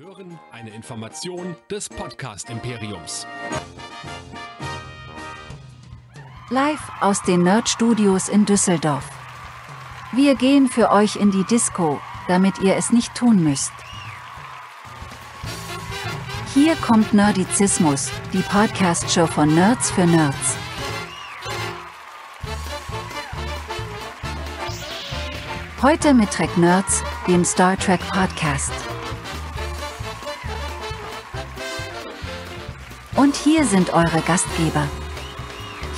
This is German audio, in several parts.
Hören eine Information des Podcast Imperiums. Live aus den Nerd Studios in Düsseldorf. Wir gehen für euch in die Disco, damit ihr es nicht tun müsst. Hier kommt Nerdizismus, die Podcast-Show von Nerds für Nerds. Heute mit Trek Nerds, dem Star Trek Podcast. Und hier sind eure Gastgeber.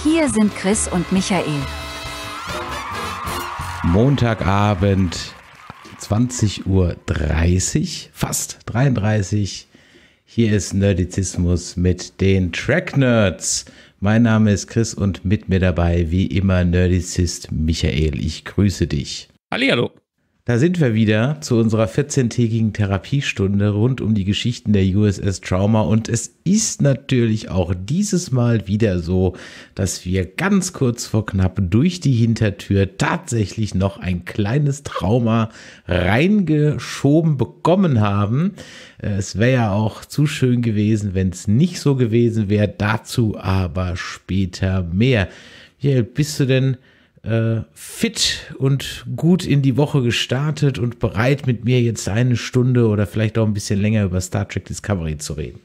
Hier sind Chris und Michael. Montagabend, 20.30 Uhr, fast 33. Hier ist Nerdizismus mit den Track Nerds. Mein Name ist Chris und mit mir dabei wie immer Nerdizist Michael. Ich grüße dich. Hallihallo. Da sind wir wieder zu unserer 14-tägigen Therapiestunde rund um die Geschichten der USS Trauma. Und es ist natürlich auch dieses Mal wieder so, dass wir ganz kurz vor knapp durch die Hintertür tatsächlich noch ein kleines Trauma reingeschoben bekommen haben. Es wäre ja auch zu schön gewesen, wenn es nicht so gewesen wäre. Dazu aber später mehr. Wie bist du denn äh, fit und gut in die Woche gestartet und bereit, mit mir jetzt eine Stunde oder vielleicht auch ein bisschen länger über Star Trek Discovery zu reden.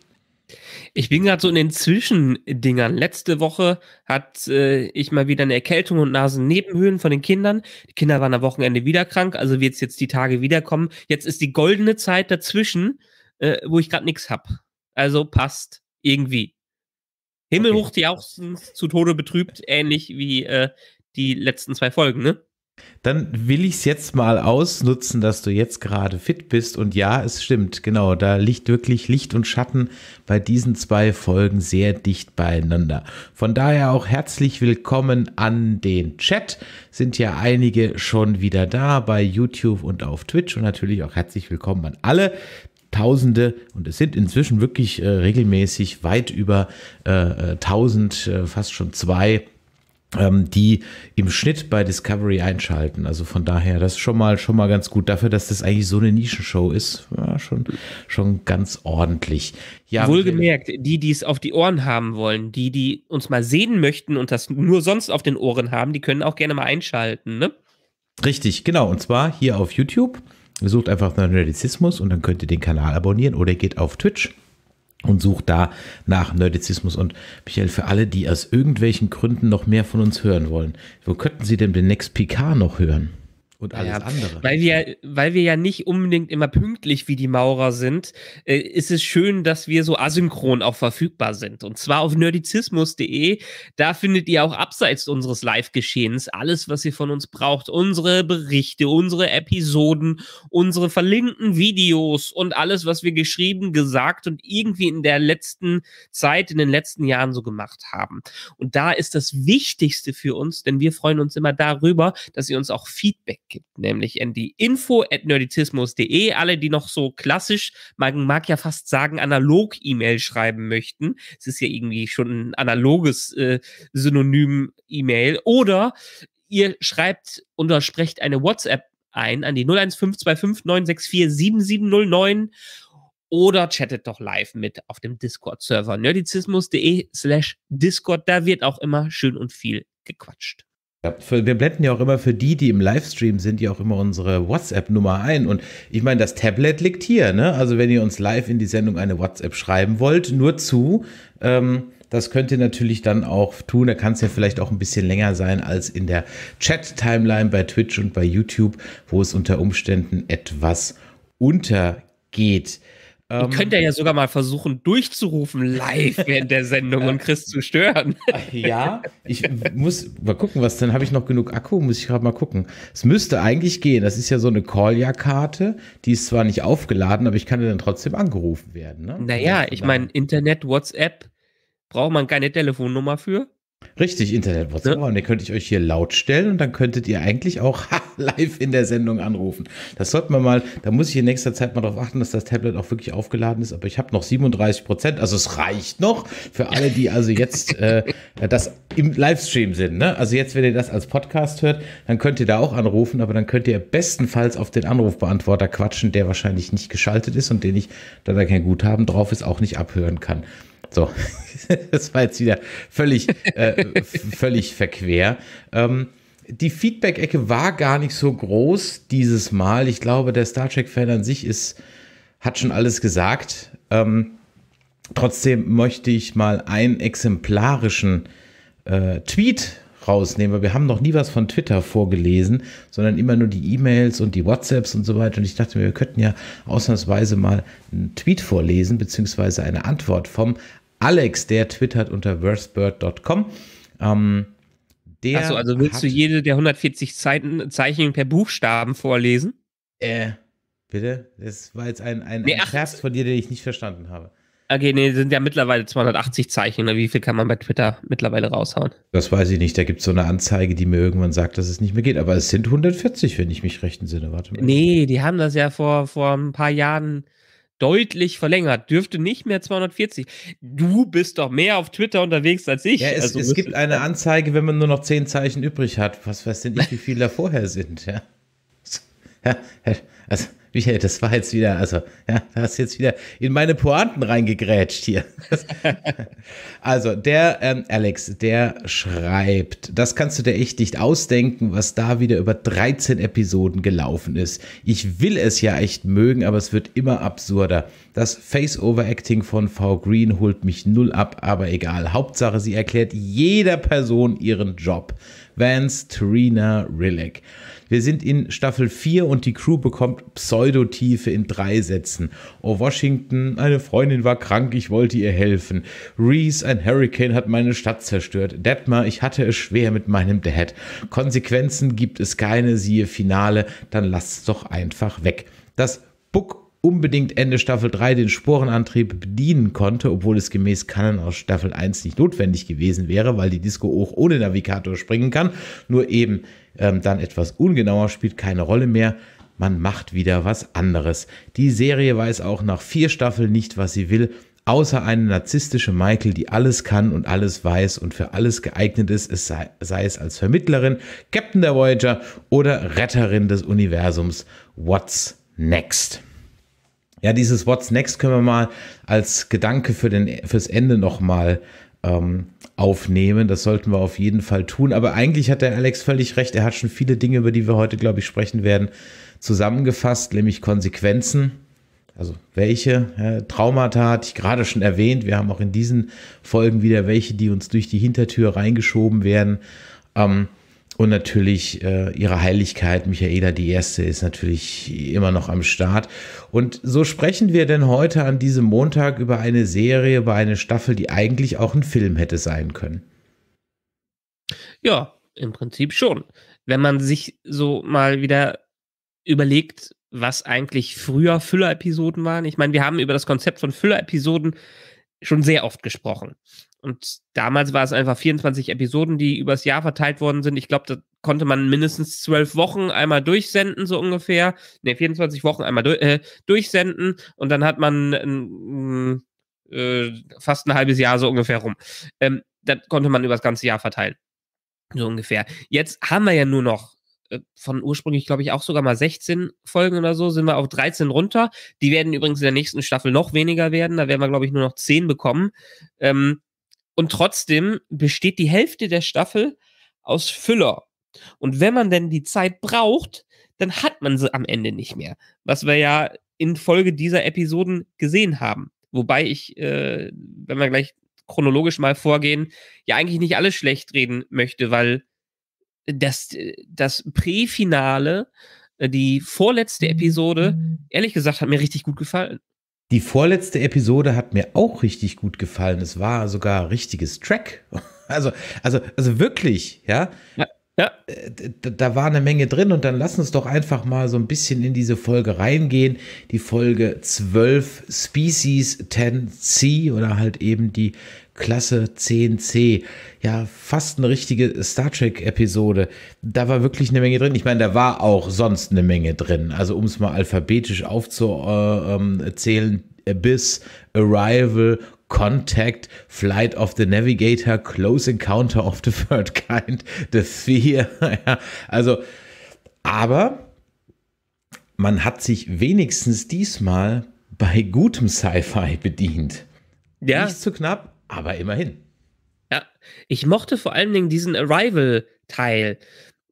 Ich bin gerade so in den Zwischendingern. Letzte Woche hatte äh, ich mal wieder eine Erkältung und Nasennebenhöhlen von den Kindern. Die Kinder waren am Wochenende wieder krank, also wird es jetzt die Tage wiederkommen. Jetzt ist die goldene Zeit dazwischen, äh, wo ich gerade nichts habe. Also passt irgendwie. Himmel okay. hoch die Jauchzens, zu Tode betrübt, ähnlich wie äh, die letzten zwei Folgen, ne? Dann will ich es jetzt mal ausnutzen, dass du jetzt gerade fit bist. Und ja, es stimmt, genau. Da liegt wirklich Licht und Schatten bei diesen zwei Folgen sehr dicht beieinander. Von daher auch herzlich willkommen an den Chat. Sind ja einige schon wieder da bei YouTube und auf Twitch. Und natürlich auch herzlich willkommen an alle, Tausende und es sind inzwischen wirklich äh, regelmäßig weit über äh, 1000, äh, äh, fast schon zwei ähm, die im Schnitt bei Discovery einschalten. Also von daher, das ist schon mal, schon mal ganz gut. Dafür, dass das eigentlich so eine Nischenshow ist, ja, schon, schon ganz ordentlich. Ja, Wohlgemerkt, die, die es auf die Ohren haben wollen, die, die uns mal sehen möchten und das nur sonst auf den Ohren haben, die können auch gerne mal einschalten, ne? Richtig, genau. Und zwar hier auf YouTube. Sucht einfach nach Nerdizismus und dann könnt ihr den Kanal abonnieren oder geht auf Twitch und sucht da nach Nerdizismus und Michael, für alle, die aus irgendwelchen Gründen noch mehr von uns hören wollen, wo könnten Sie denn den Next PK noch hören? und alles ja, andere. Weil wir, weil wir ja nicht unbedingt immer pünktlich wie die Maurer sind, äh, ist es schön, dass wir so asynchron auch verfügbar sind. Und zwar auf nerdizismus.de. Da findet ihr auch abseits unseres Live-Geschehens alles, was ihr von uns braucht. Unsere Berichte, unsere Episoden, unsere verlinkten Videos und alles, was wir geschrieben, gesagt und irgendwie in der letzten Zeit, in den letzten Jahren so gemacht haben. Und da ist das Wichtigste für uns, denn wir freuen uns immer darüber, dass ihr uns auch Feedback gibt, nämlich in die info at info.nerdizismus.de. Alle, die noch so klassisch, man mag ja fast sagen, analog E-Mail schreiben möchten. Es ist ja irgendwie schon ein analoges äh, Synonym E-Mail. Oder ihr schreibt oder sprecht eine WhatsApp ein an die 015259647709 oder chattet doch live mit auf dem Discord-Server nerdizismus.de slash Discord. Da wird auch immer schön und viel gequatscht. Ja, wir blenden ja auch immer für die, die im Livestream sind, ja auch immer unsere WhatsApp-Nummer ein. Und ich meine, das Tablet liegt hier. Ne? Also wenn ihr uns live in die Sendung eine WhatsApp schreiben wollt, nur zu. Ähm, das könnt ihr natürlich dann auch tun. Da kann es ja vielleicht auch ein bisschen länger sein als in der Chat-Timeline bei Twitch und bei YouTube, wo es unter Umständen etwas untergeht. Ähm, könnt er ja sogar mal versuchen, durchzurufen live während der Sendung und Chris zu stören. Äh, ja, ich muss mal gucken, was, denn? habe ich noch genug Akku, muss ich gerade mal gucken. Es müsste eigentlich gehen. Das ist ja so eine Call-Ja-Karte, die ist zwar nicht aufgeladen, aber ich kann ja dann trotzdem angerufen werden. Ne? Naja, ich meine, Internet, WhatsApp braucht man keine Telefonnummer für. Richtig, Internet-WhatsApp. Ja. Und den könnte ich euch hier laut stellen und dann könntet ihr eigentlich auch live in der Sendung anrufen. Das sollten wir mal, da muss ich in nächster Zeit mal darauf achten, dass das Tablet auch wirklich aufgeladen ist. Aber ich habe noch 37 Prozent, also es reicht noch für alle, die also jetzt äh, das im Livestream sind. Ne? Also jetzt, wenn ihr das als Podcast hört, dann könnt ihr da auch anrufen, aber dann könnt ihr bestenfalls auf den Anrufbeantworter quatschen, der wahrscheinlich nicht geschaltet ist und den ich, da da kein Guthaben drauf ist, auch nicht abhören kann. So, das war jetzt wieder völlig, äh, völlig verquer. Ähm, die Feedback-Ecke war gar nicht so groß dieses Mal. Ich glaube, der Star Trek-Fan an sich ist, hat schon alles gesagt. Ähm, trotzdem möchte ich mal einen exemplarischen äh, Tweet rausnehmen, weil wir haben noch nie was von Twitter vorgelesen, sondern immer nur die E-Mails und die WhatsApps und so weiter. Und ich dachte mir, wir könnten ja ausnahmsweise mal einen Tweet vorlesen, beziehungsweise eine Antwort vom Alex, der twittert unter worsebird.com. Ähm, Achso, also willst du jede der 140 Zeiten, Zeichen per Buchstaben vorlesen? Äh, bitte? Das war jetzt ein, ein, nee, ein Vers von dir, den ich nicht verstanden habe. Okay, nee, sind ja mittlerweile 280 Zeichen. Wie viel kann man bei Twitter mittlerweile raushauen? Das weiß ich nicht. Da gibt es so eine Anzeige, die mir irgendwann sagt, dass es nicht mehr geht. Aber es sind 140, wenn ich mich recht entsinne. Warte mal. Nee, die haben das ja vor, vor ein paar Jahren deutlich verlängert. Dürfte nicht mehr 240. Du bist doch mehr auf Twitter unterwegs als ich. Ja, es, also es gibt eine Anzeige, wenn man nur noch zehn Zeichen übrig hat. Was weiß denn ich, wie viele da vorher sind. ja also, Michael, das war jetzt wieder, also, ja, du hast jetzt wieder in meine Pointen reingegrätscht hier. also, der ähm, Alex, der schreibt, das kannst du dir echt nicht ausdenken, was da wieder über 13 Episoden gelaufen ist. Ich will es ja echt mögen, aber es wird immer absurder. Das Face-Over-Acting von V. Green holt mich null ab, aber egal. Hauptsache, sie erklärt jeder Person ihren Job. Vance Trina Rillick. Wir sind in Staffel 4 und die Crew bekommt Pseudotiefe in drei Sätzen. Oh, Washington, eine Freundin war krank, ich wollte ihr helfen. Reese, ein Hurricane hat meine Stadt zerstört. Detmar, ich hatte es schwer mit meinem Dad. Konsequenzen gibt es keine, siehe Finale, dann lasst es doch einfach weg. Das Book unbedingt Ende Staffel 3 den Sporenantrieb bedienen konnte, obwohl es gemäß Kanon aus Staffel 1 nicht notwendig gewesen wäre, weil die Disco auch ohne Navigator springen kann. Nur eben ähm, dann etwas ungenauer, spielt keine Rolle mehr. Man macht wieder was anderes. Die Serie weiß auch nach vier Staffeln nicht, was sie will außer eine narzisstische Michael, die alles kann und alles weiß und für alles geeignet ist, es sei, sei, es als Vermittlerin, Captain der Voyager oder Retterin des Universums. What's next? Ja, dieses What's Next können wir mal als Gedanke für den, fürs Ende nochmal ähm, aufnehmen. Das sollten wir auf jeden Fall tun. Aber eigentlich hat der Alex völlig recht. Er hat schon viele Dinge, über die wir heute, glaube ich, sprechen werden, zusammengefasst, nämlich Konsequenzen. Also welche ja, Traumata hatte ich gerade schon erwähnt. Wir haben auch in diesen Folgen wieder welche, die uns durch die Hintertür reingeschoben werden. Ähm, und natürlich äh, ihre Heiligkeit, Michaela die Erste, ist natürlich immer noch am Start. Und so sprechen wir denn heute an diesem Montag über eine Serie, über eine Staffel, die eigentlich auch ein Film hätte sein können. Ja, im Prinzip schon. Wenn man sich so mal wieder überlegt, was eigentlich früher Füller-Episoden waren. Ich meine, wir haben über das Konzept von Füller-Episoden schon sehr oft gesprochen. Und damals war es einfach 24 Episoden, die übers Jahr verteilt worden sind. Ich glaube, da konnte man mindestens zwölf Wochen einmal durchsenden, so ungefähr. Ne, 24 Wochen einmal du äh, durchsenden. Und dann hat man äh, fast ein halbes Jahr so ungefähr rum. Ähm, das konnte man übers ganze Jahr verteilen. So ungefähr. Jetzt haben wir ja nur noch äh, von ursprünglich, glaube ich, auch sogar mal 16 Folgen oder so, sind wir auf 13 runter. Die werden übrigens in der nächsten Staffel noch weniger werden. Da werden wir, glaube ich, nur noch 10 bekommen. Ähm, und trotzdem besteht die Hälfte der Staffel aus Füller. Und wenn man denn die Zeit braucht, dann hat man sie am Ende nicht mehr. Was wir ja in Folge dieser Episoden gesehen haben. Wobei ich, äh, wenn wir gleich chronologisch mal vorgehen, ja eigentlich nicht alles schlecht reden möchte, weil das, das Präfinale, äh, die vorletzte Episode, mhm. ehrlich gesagt, hat mir richtig gut gefallen. Die vorletzte Episode hat mir auch richtig gut gefallen. Es war sogar richtiges Track. Also, also, also wirklich, ja. ja. Ja. Äh, da, war eine Menge drin und dann lass uns doch einfach mal so ein bisschen in diese Folge reingehen. Die Folge 12 Species 10C oder halt eben die Klasse 10C. Ja, fast eine richtige Star Trek-Episode. Da war wirklich eine Menge drin. Ich meine, da war auch sonst eine Menge drin. Also, um es mal alphabetisch aufzuzählen, äh, Abyss, Arrival, Contact, Flight of the Navigator, Close Encounter of the Third Kind, The Fear. ja, also, aber man hat sich wenigstens diesmal bei gutem Sci-Fi bedient. Ja. Nicht zu knapp, aber immerhin. Ja, ich mochte vor allen Dingen diesen Arrival-Teil.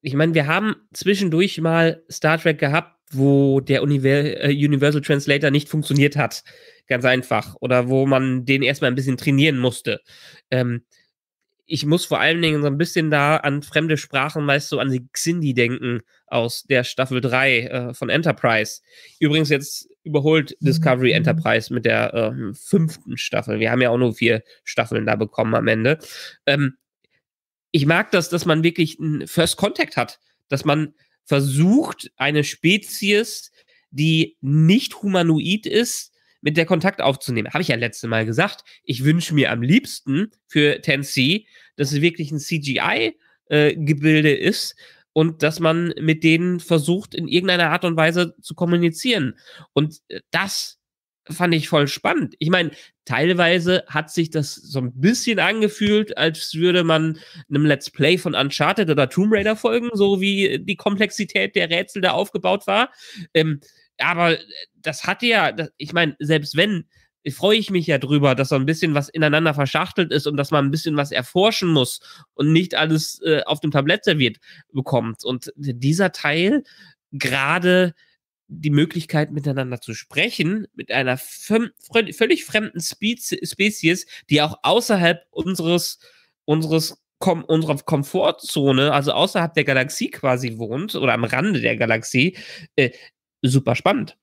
Ich meine, wir haben zwischendurch mal Star Trek gehabt, wo der äh, Universal Translator nicht funktioniert hat. Ganz einfach. Oder wo man den erstmal ein bisschen trainieren musste. Ähm, ich muss vor allen Dingen so ein bisschen da an fremde Sprachen, meist so an die Xindi denken aus der Staffel 3 äh, von Enterprise. Übrigens jetzt überholt Discovery mhm. Enterprise mit der äh, fünften Staffel. Wir haben ja auch nur vier Staffeln da bekommen am Ende. Ähm, ich mag das, dass man wirklich einen First Contact hat, dass man versucht, eine Spezies, die nicht humanoid ist, mit der Kontakt aufzunehmen. Habe ich ja letzte Mal gesagt. Ich wünsche mir am liebsten für Tennessee, dass es wirklich ein CGI-Gebilde äh, ist, und dass man mit denen versucht, in irgendeiner Art und Weise zu kommunizieren. Und äh, das fand ich voll spannend. Ich meine, teilweise hat sich das so ein bisschen angefühlt, als würde man einem Let's Play von Uncharted oder Tomb Raider folgen, so wie die Komplexität der Rätsel da aufgebaut war. Ähm, aber äh, das hatte ja, ich meine, selbst wenn freue ich mich ja drüber, dass so ein bisschen was ineinander verschachtelt ist und dass man ein bisschen was erforschen muss und nicht alles äh, auf dem Tablett serviert bekommt. Und dieser Teil gerade die Möglichkeit, miteinander zu sprechen, mit einer völlig fremden Spezies, die auch außerhalb unseres, unseres kom unserer Komfortzone, also außerhalb der Galaxie quasi wohnt oder am Rande der Galaxie, äh, super spannend.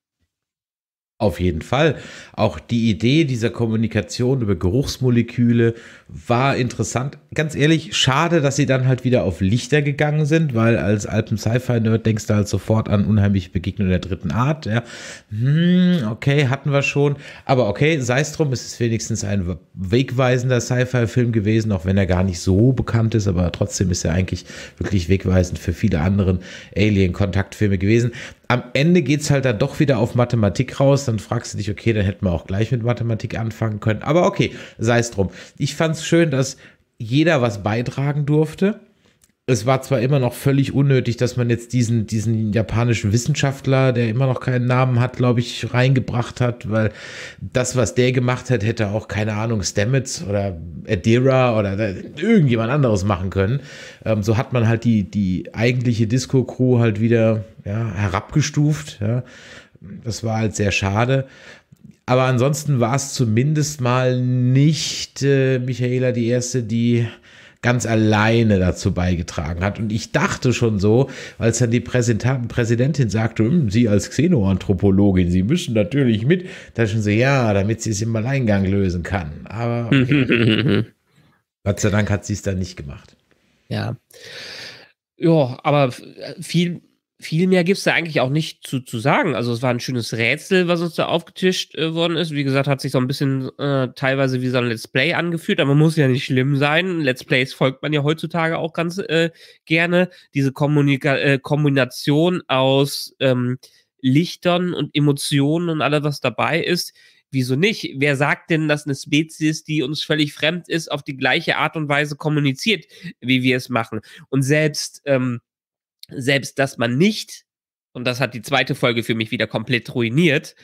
Auf jeden Fall. Auch die Idee dieser Kommunikation über Geruchsmoleküle war interessant. Ganz ehrlich, schade, dass sie dann halt wieder auf Lichter gegangen sind, weil als Alpen Sci-Fi-Nerd denkst du halt sofort an unheimliche Begegnungen der dritten Art. Ja. Hm, okay, hatten wir schon. Aber okay, sei es drum, es ist wenigstens ein wegweisender Sci-Fi-Film gewesen, auch wenn er gar nicht so bekannt ist, aber trotzdem ist er eigentlich wirklich wegweisend für viele anderen Alien-Kontaktfilme gewesen am Ende geht es halt dann doch wieder auf Mathematik raus. Dann fragst du dich, okay, dann hätten wir auch gleich mit Mathematik anfangen können. Aber okay, sei es drum. Ich fand es schön, dass jeder was beitragen durfte es war zwar immer noch völlig unnötig, dass man jetzt diesen, diesen japanischen Wissenschaftler, der immer noch keinen Namen hat, glaube ich, reingebracht hat, weil das, was der gemacht hat, hätte auch, keine Ahnung, Stamets oder Adira oder irgendjemand anderes machen können. Ähm, so hat man halt die, die eigentliche Disco-Crew halt wieder ja, herabgestuft. Ja. Das war halt sehr schade. Aber ansonsten war es zumindest mal nicht äh, Michaela die Erste, die ganz alleine dazu beigetragen hat. Und ich dachte schon so, als dann die Präsentanten, Präsidentin sagte, hm, Sie als Xenoanthropologin, Sie müssen natürlich mit, da schon so, ja, damit sie es im Alleingang lösen kann. Aber okay. Gott sei Dank hat sie es dann nicht gemacht. Ja. Ja, aber viel viel mehr gibt es da eigentlich auch nicht zu, zu sagen. Also es war ein schönes Rätsel, was uns da aufgetischt äh, worden ist. Wie gesagt, hat sich so ein bisschen äh, teilweise wie so ein Let's Play angefühlt, aber muss ja nicht schlimm sein. Let's Plays folgt man ja heutzutage auch ganz äh, gerne. Diese Kommunika äh, Kombination aus ähm, Lichtern und Emotionen und alles, was dabei ist. Wieso nicht? Wer sagt denn, dass eine Spezies, die uns völlig fremd ist, auf die gleiche Art und Weise kommuniziert, wie wir es machen? Und selbst... Ähm, selbst dass man nicht, und das hat die zweite Folge für mich wieder komplett ruiniert,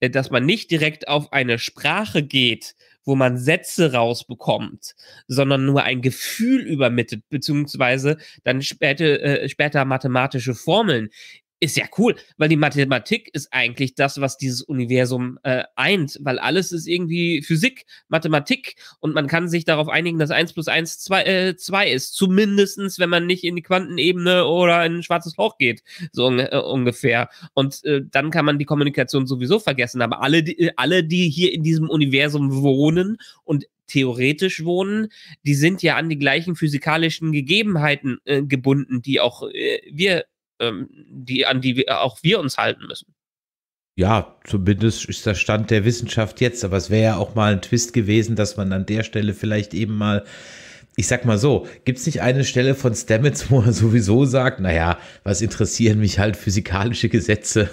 äh, dass man nicht direkt auf eine Sprache geht, wo man Sätze rausbekommt, sondern nur ein Gefühl übermittelt, beziehungsweise dann später, äh, später mathematische Formeln, ist ja cool, weil die Mathematik ist eigentlich das, was dieses Universum äh, eint, weil alles ist irgendwie Physik, Mathematik und man kann sich darauf einigen, dass 1 plus 1 2, äh, zwei ist. zumindest wenn man nicht in die Quantenebene oder in ein schwarzes Loch geht, so äh, ungefähr. Und äh, dann kann man die Kommunikation sowieso vergessen. Aber alle, die, äh, alle, die hier in diesem Universum wohnen und theoretisch wohnen, die sind ja an die gleichen physikalischen Gegebenheiten äh, gebunden, die auch äh, wir ähm, die, an die wir, äh, auch wir uns halten müssen. Ja, zumindest ist der Stand der Wissenschaft jetzt, aber es wäre ja auch mal ein Twist gewesen, dass man an der Stelle vielleicht eben mal, ich sag mal so, gibt es nicht eine Stelle von Stamets, wo er sowieso sagt, naja, was interessieren mich halt physikalische Gesetze?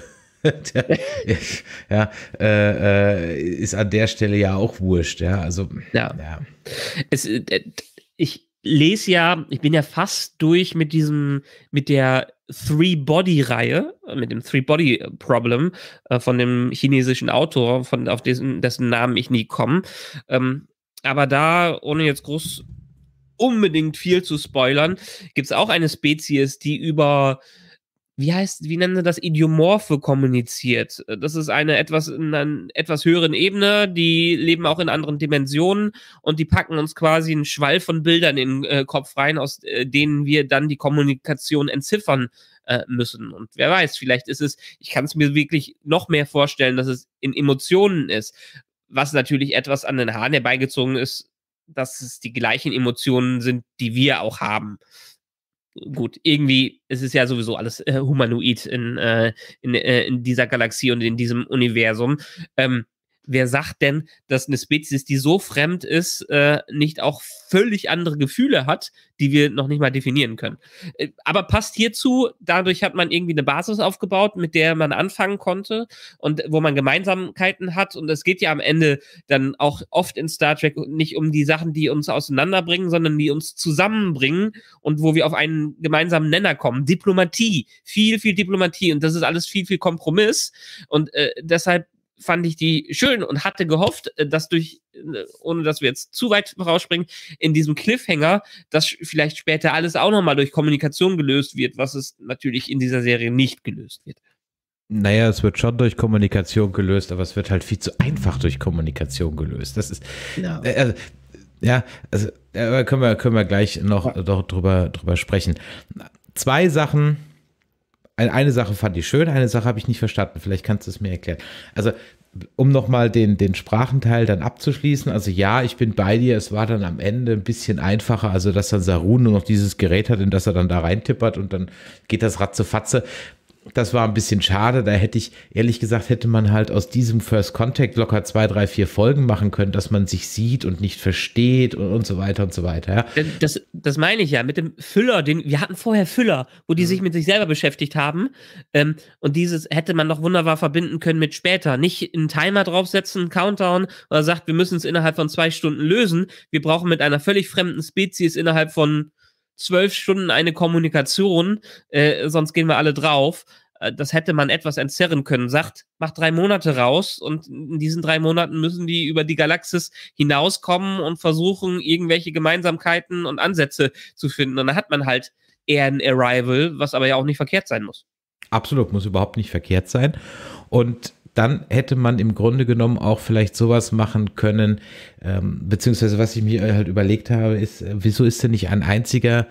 ja, äh, äh, ist an der Stelle ja auch wurscht, ja, also, ja. ja. Es, äh, ich, lese ja, ich bin ja fast durch mit diesem, mit der Three-Body-Reihe, äh, mit dem Three-Body-Problem äh, von dem chinesischen Autor, von, auf dessen, dessen Namen ich nie komme. Ähm, aber da, ohne jetzt groß unbedingt viel zu spoilern, gibt es auch eine Spezies, die über wie heißt, wie nennen sie das, idiomorphe kommuniziert. Das ist eine etwas, in einer etwas höheren Ebene, die leben auch in anderen Dimensionen und die packen uns quasi einen Schwall von Bildern in den äh, Kopf rein, aus äh, denen wir dann die Kommunikation entziffern äh, müssen. Und wer weiß, vielleicht ist es, ich kann es mir wirklich noch mehr vorstellen, dass es in Emotionen ist, was natürlich etwas an den Haaren herbeigezogen ist, dass es die gleichen Emotionen sind, die wir auch haben gut, irgendwie es ist ja sowieso alles äh, humanoid in, äh, in, äh, in dieser Galaxie und in diesem Universum. Ähm, wer sagt denn, dass eine Spezies, die so fremd ist, äh, nicht auch völlig andere Gefühle hat, die wir noch nicht mal definieren können? Äh, aber passt hierzu, dadurch hat man irgendwie eine Basis aufgebaut, mit der man anfangen konnte und wo man Gemeinsamkeiten hat. Und es geht ja am Ende dann auch oft in Star Trek nicht um die Sachen, die uns auseinanderbringen, sondern die uns zusammenbringen und wo wir auf einen gemeinsamen Nenner kommen. Diplomatie, viel, viel Diplomatie. Und das ist alles viel, viel Kompromiss. Und äh, deshalb fand ich die schön und hatte gehofft, äh, dass durch, äh, ohne dass wir jetzt zu weit vorausspringen, in diesem Cliffhanger, dass vielleicht später alles auch nochmal durch Kommunikation gelöst wird, was es natürlich in dieser Serie nicht gelöst wird. Naja, es wird schon durch Kommunikation gelöst, aber es wird halt viel zu einfach durch Kommunikation gelöst. Das ist. No. Äh, äh, ja, also äh, können, wir, können wir gleich noch, ja. noch drüber, drüber sprechen. Zwei Sachen eine Sache fand ich schön, eine Sache habe ich nicht verstanden. Vielleicht kannst du es mir erklären. Also, um nochmal den, den Sprachenteil dann abzuschließen. Also, ja, ich bin bei dir. Es war dann am Ende ein bisschen einfacher. Also, dass dann Sarun nur noch dieses Gerät hat, in das er dann da reintippert und dann geht das ratzefatze das war ein bisschen schade. Da hätte ich, ehrlich gesagt, hätte man halt aus diesem First Contact locker zwei, drei, vier Folgen machen können, dass man sich sieht und nicht versteht und, und so weiter und so weiter. Ja. Das, das meine ich ja mit dem Füller, den wir hatten vorher Füller, wo die mhm. sich mit sich selber beschäftigt haben. Ähm, und dieses hätte man noch wunderbar verbinden können mit später. Nicht einen Timer draufsetzen, einen Countdown oder sagt, wir müssen es innerhalb von zwei Stunden lösen. Wir brauchen mit einer völlig fremden Spezies innerhalb von zwölf Stunden eine Kommunikation, äh, sonst gehen wir alle drauf. Äh, das hätte man etwas entzerren können. Sagt, mach drei Monate raus und in diesen drei Monaten müssen die über die Galaxis hinauskommen und versuchen, irgendwelche Gemeinsamkeiten und Ansätze zu finden. Und dann hat man halt eher ein Arrival, was aber ja auch nicht verkehrt sein muss. Absolut, muss überhaupt nicht verkehrt sein. Und dann hätte man im Grunde genommen auch vielleicht sowas machen können, ähm, beziehungsweise was ich mir halt überlegt habe, ist, äh, wieso ist denn nicht ein einziger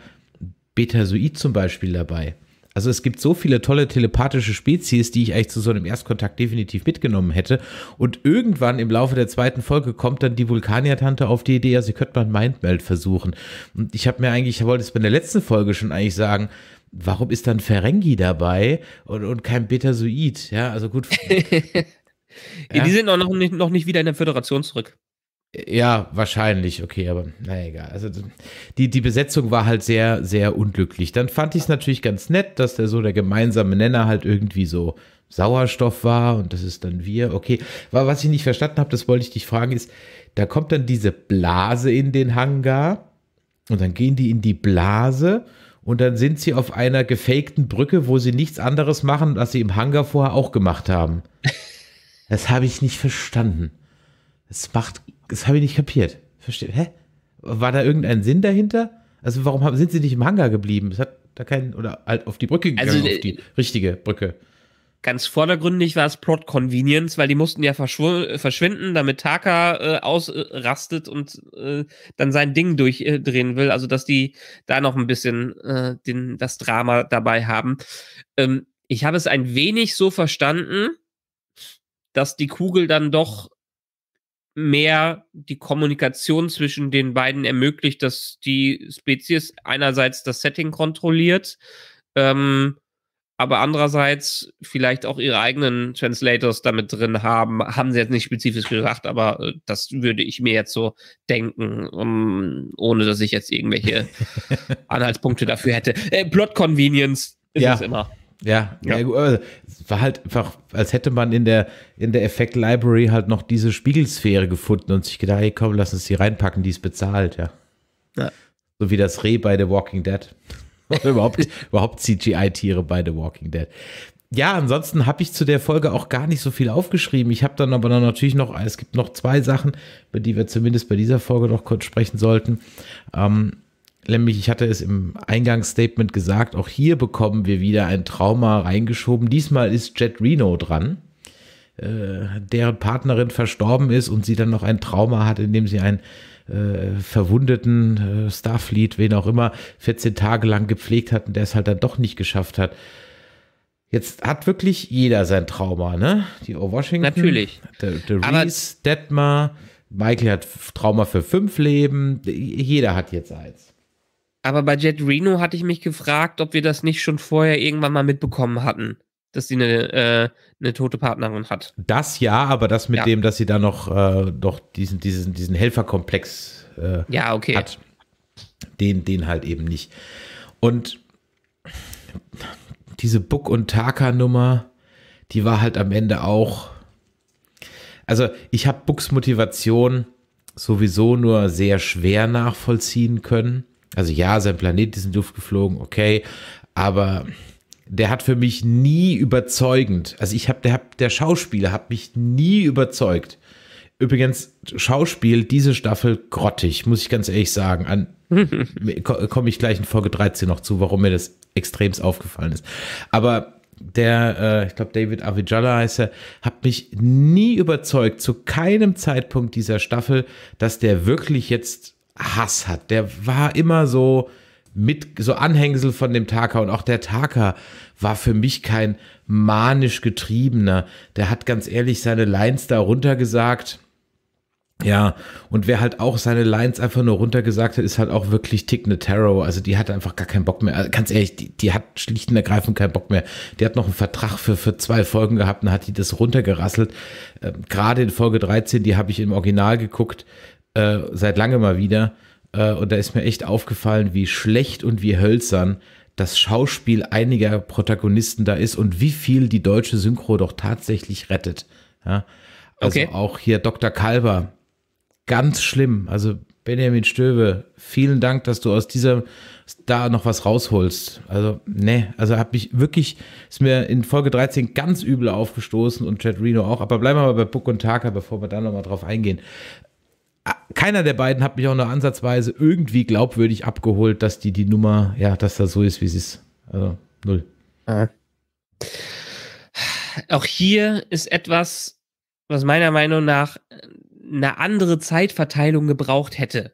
Betasoid zum Beispiel dabei? Also es gibt so viele tolle telepathische Spezies, die ich eigentlich zu so einem Erstkontakt definitiv mitgenommen hätte. Und irgendwann im Laufe der zweiten Folge kommt dann die Vulkanier-Tante auf die Idee, ja, sie könnte mal ein Mindmeld versuchen. Und ich habe mir eigentlich, ich wollte es bei der letzten Folge schon eigentlich sagen, warum ist dann Ferengi dabei und, und kein Betasoid? Ja, also gut. ja. Die sind auch noch nicht, noch nicht wieder in der Föderation zurück. Ja, wahrscheinlich, okay, aber naja, egal. Also die, die Besetzung war halt sehr, sehr unglücklich. Dann fand ich es natürlich ganz nett, dass der so der gemeinsame Nenner halt irgendwie so Sauerstoff war und das ist dann wir. Okay, aber was ich nicht verstanden habe, das wollte ich dich fragen, ist, da kommt dann diese Blase in den Hangar und dann gehen die in die Blase und dann sind sie auf einer gefakten Brücke, wo sie nichts anderes machen, was sie im Hangar vorher auch gemacht haben. Das habe ich nicht verstanden. Das macht, das habe ich nicht kapiert. Verstehe. Hä? War da irgendein Sinn dahinter? Also warum haben, sind sie nicht im Hangar geblieben? Es hat da keinen, oder halt auf die Brücke also, gegangen, also, auf äh, die richtige Brücke. Ganz vordergründig war es Plot Convenience, weil die mussten ja verschw verschwinden, damit Taka äh, ausrastet und äh, dann sein Ding durchdrehen äh, will. Also, dass die da noch ein bisschen äh, den, das Drama dabei haben. Ähm, ich habe es ein wenig so verstanden, dass die Kugel dann doch mehr die Kommunikation zwischen den beiden ermöglicht, dass die Spezies einerseits das Setting kontrolliert ähm, aber andererseits vielleicht auch ihre eigenen Translators damit drin haben. Haben sie jetzt nicht spezifisch gesagt, aber äh, das würde ich mir jetzt so denken, um, ähm, ohne dass ich jetzt irgendwelche Anhaltspunkte dafür hätte. Äh, Plot Convenience ist ja. es immer. Ja, ja. ja war halt einfach, als hätte man in der, in der Effect Library halt noch diese Spiegelsphäre gefunden und sich gedacht, hey komm, lass uns die reinpacken, die ist bezahlt, ja. ja. So wie das Reh bei The Walking Dead. überhaupt, überhaupt CGI-Tiere bei The Walking Dead. Ja, ansonsten habe ich zu der Folge auch gar nicht so viel aufgeschrieben. Ich habe dann aber dann natürlich noch, es gibt noch zwei Sachen, über die wir zumindest bei dieser Folge noch kurz sprechen sollten. Ähm, nämlich, ich hatte es im Eingangsstatement gesagt, auch hier bekommen wir wieder ein Trauma reingeschoben. Diesmal ist Jet Reno dran, äh, deren Partnerin verstorben ist und sie dann noch ein Trauma hat, indem sie ein äh, verwundeten äh, Starfleet, wen auch immer, 14 Tage lang gepflegt hat und der es halt dann doch nicht geschafft hat. Jetzt hat wirklich jeder sein Trauma, ne? Die o Washington. Natürlich. Der, der Reese, Detmar, Michael hat Trauma für fünf Leben. Jeder hat jetzt eins. Aber bei Jet Reno hatte ich mich gefragt, ob wir das nicht schon vorher irgendwann mal mitbekommen hatten dass sie eine, äh, eine tote Partnerin hat. Das ja, aber das mit ja. dem, dass sie da noch, äh, noch diesen, diesen, diesen Helferkomplex äh, ja, okay. hat, den, den halt eben nicht. Und diese Book- und Taka-Nummer, die war halt am Ende auch. Also, ich habe Books Motivation sowieso nur sehr schwer nachvollziehen können. Also, ja, sein Planet ist in die Luft geflogen, okay, aber der hat für mich nie überzeugend, also ich habe, der, der Schauspieler hat mich nie überzeugt. Übrigens, Schauspiel, diese Staffel grottig, muss ich ganz ehrlich sagen. komme ich gleich in Folge 13 noch zu, warum mir das extremst aufgefallen ist. Aber der, äh, ich glaube, David Avijala heißt er, hat mich nie überzeugt, zu keinem Zeitpunkt dieser Staffel, dass der wirklich jetzt Hass hat. Der war immer so, mit so Anhängsel von dem Taka und auch der Taka war für mich kein manisch getriebener. Der hat ganz ehrlich seine Lines da runtergesagt. Ja, und wer halt auch seine Lines einfach nur runtergesagt hat, ist halt auch wirklich Tick Notaro. Also die hat einfach gar keinen Bock mehr. Also ganz ehrlich, die, die hat schlicht und ergreifend keinen Bock mehr. Die hat noch einen Vertrag für, für zwei Folgen gehabt und hat die das runtergerasselt. Ähm, Gerade in Folge 13, die habe ich im Original geguckt, äh, seit lange mal wieder. Äh, und da ist mir echt aufgefallen, wie schlecht und wie hölzern das Schauspiel einiger Protagonisten da ist und wie viel die deutsche Synchro doch tatsächlich rettet. Ja? Also okay. auch hier Dr. Kalber, ganz schlimm. Also Benjamin Stöwe, vielen Dank, dass du aus dieser da noch was rausholst. Also, ne, also hab mich wirklich, ist mir in Folge 13 ganz übel aufgestoßen und Chad Reno auch. Aber bleiben wir mal bei Book und Taker, bevor wir da nochmal drauf eingehen keiner der beiden hat mich auch nur ansatzweise irgendwie glaubwürdig abgeholt, dass die die Nummer, ja, dass das so ist, wie sie ist. Also null. Ah. Auch hier ist etwas, was meiner Meinung nach eine andere Zeitverteilung gebraucht hätte.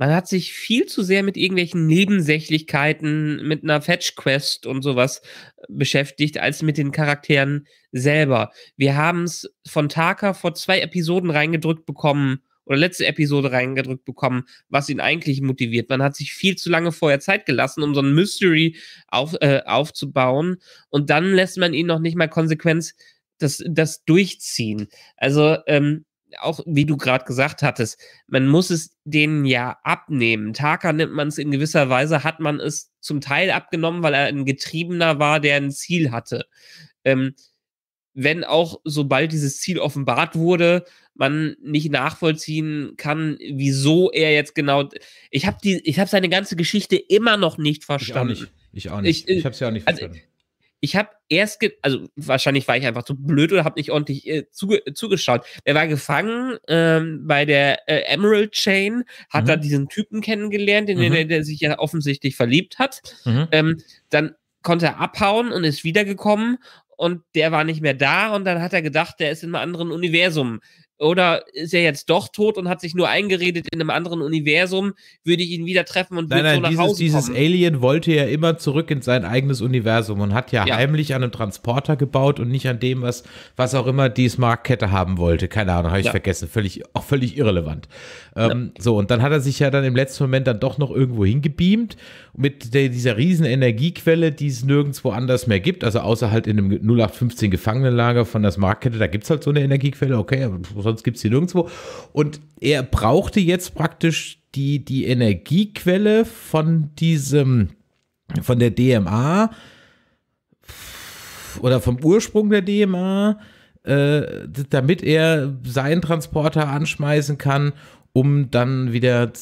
Man hat sich viel zu sehr mit irgendwelchen Nebensächlichkeiten, mit einer Fetch-Quest und sowas beschäftigt, als mit den Charakteren selber. Wir haben es von Taka vor zwei Episoden reingedrückt bekommen, oder letzte Episode reingedrückt bekommen, was ihn eigentlich motiviert. Man hat sich viel zu lange vorher Zeit gelassen, um so ein Mystery auf, äh, aufzubauen und dann lässt man ihn noch nicht mal konsequent das, das durchziehen. Also ähm, auch wie du gerade gesagt hattest, man muss es denen ja abnehmen. Taka nimmt man es in gewisser Weise, hat man es zum Teil abgenommen, weil er ein Getriebener war, der ein Ziel hatte. Ähm, wenn auch sobald dieses Ziel offenbart wurde, man nicht nachvollziehen kann, wieso er jetzt genau. Ich habe die, ich habe seine ganze Geschichte immer noch nicht verstanden. Ich auch nicht. Ich, auch äh, nicht. ich, ich habe es ja auch nicht also, verstanden. Also, ich habe erst, also wahrscheinlich war ich einfach zu blöd oder habe nicht ordentlich äh, zuge äh, zugeschaut. Er war gefangen ähm, bei der äh, Emerald Chain, hat mhm. da diesen Typen kennengelernt, in mhm. den er sich ja offensichtlich verliebt hat. Mhm. Ähm, dann konnte er abhauen und ist wiedergekommen und der war nicht mehr da und dann hat er gedacht, der ist in einem anderen Universum oder ist er jetzt doch tot und hat sich nur eingeredet in einem anderen Universum, würde ich ihn wieder treffen und nein, so nach dieses, Hause dieses Alien wollte ja immer zurück in sein eigenes Universum und hat ja, ja, heimlich an einem Transporter gebaut und nicht an dem, was, was auch immer die Smart-Kette haben wollte. Keine Ahnung, habe ich ja. vergessen. Völlig, auch völlig irrelevant. Ähm, ja. So, und dann hat er sich ja dann im letzten Moment dann doch noch irgendwo hingebeamt mit der, dieser riesen Energiequelle, die es nirgendwo anders mehr gibt, also außer halt in einem 0815 Gefangenenlager von der Smart-Kette, da gibt es halt so eine Energiequelle, okay, aber sonst gibt es die nirgendwo. Und er brauchte jetzt praktisch die, die Energiequelle von diesem, von der DMA oder vom Ursprung der DMA, äh, damit er seinen Transporter anschmeißen kann, um dann wieder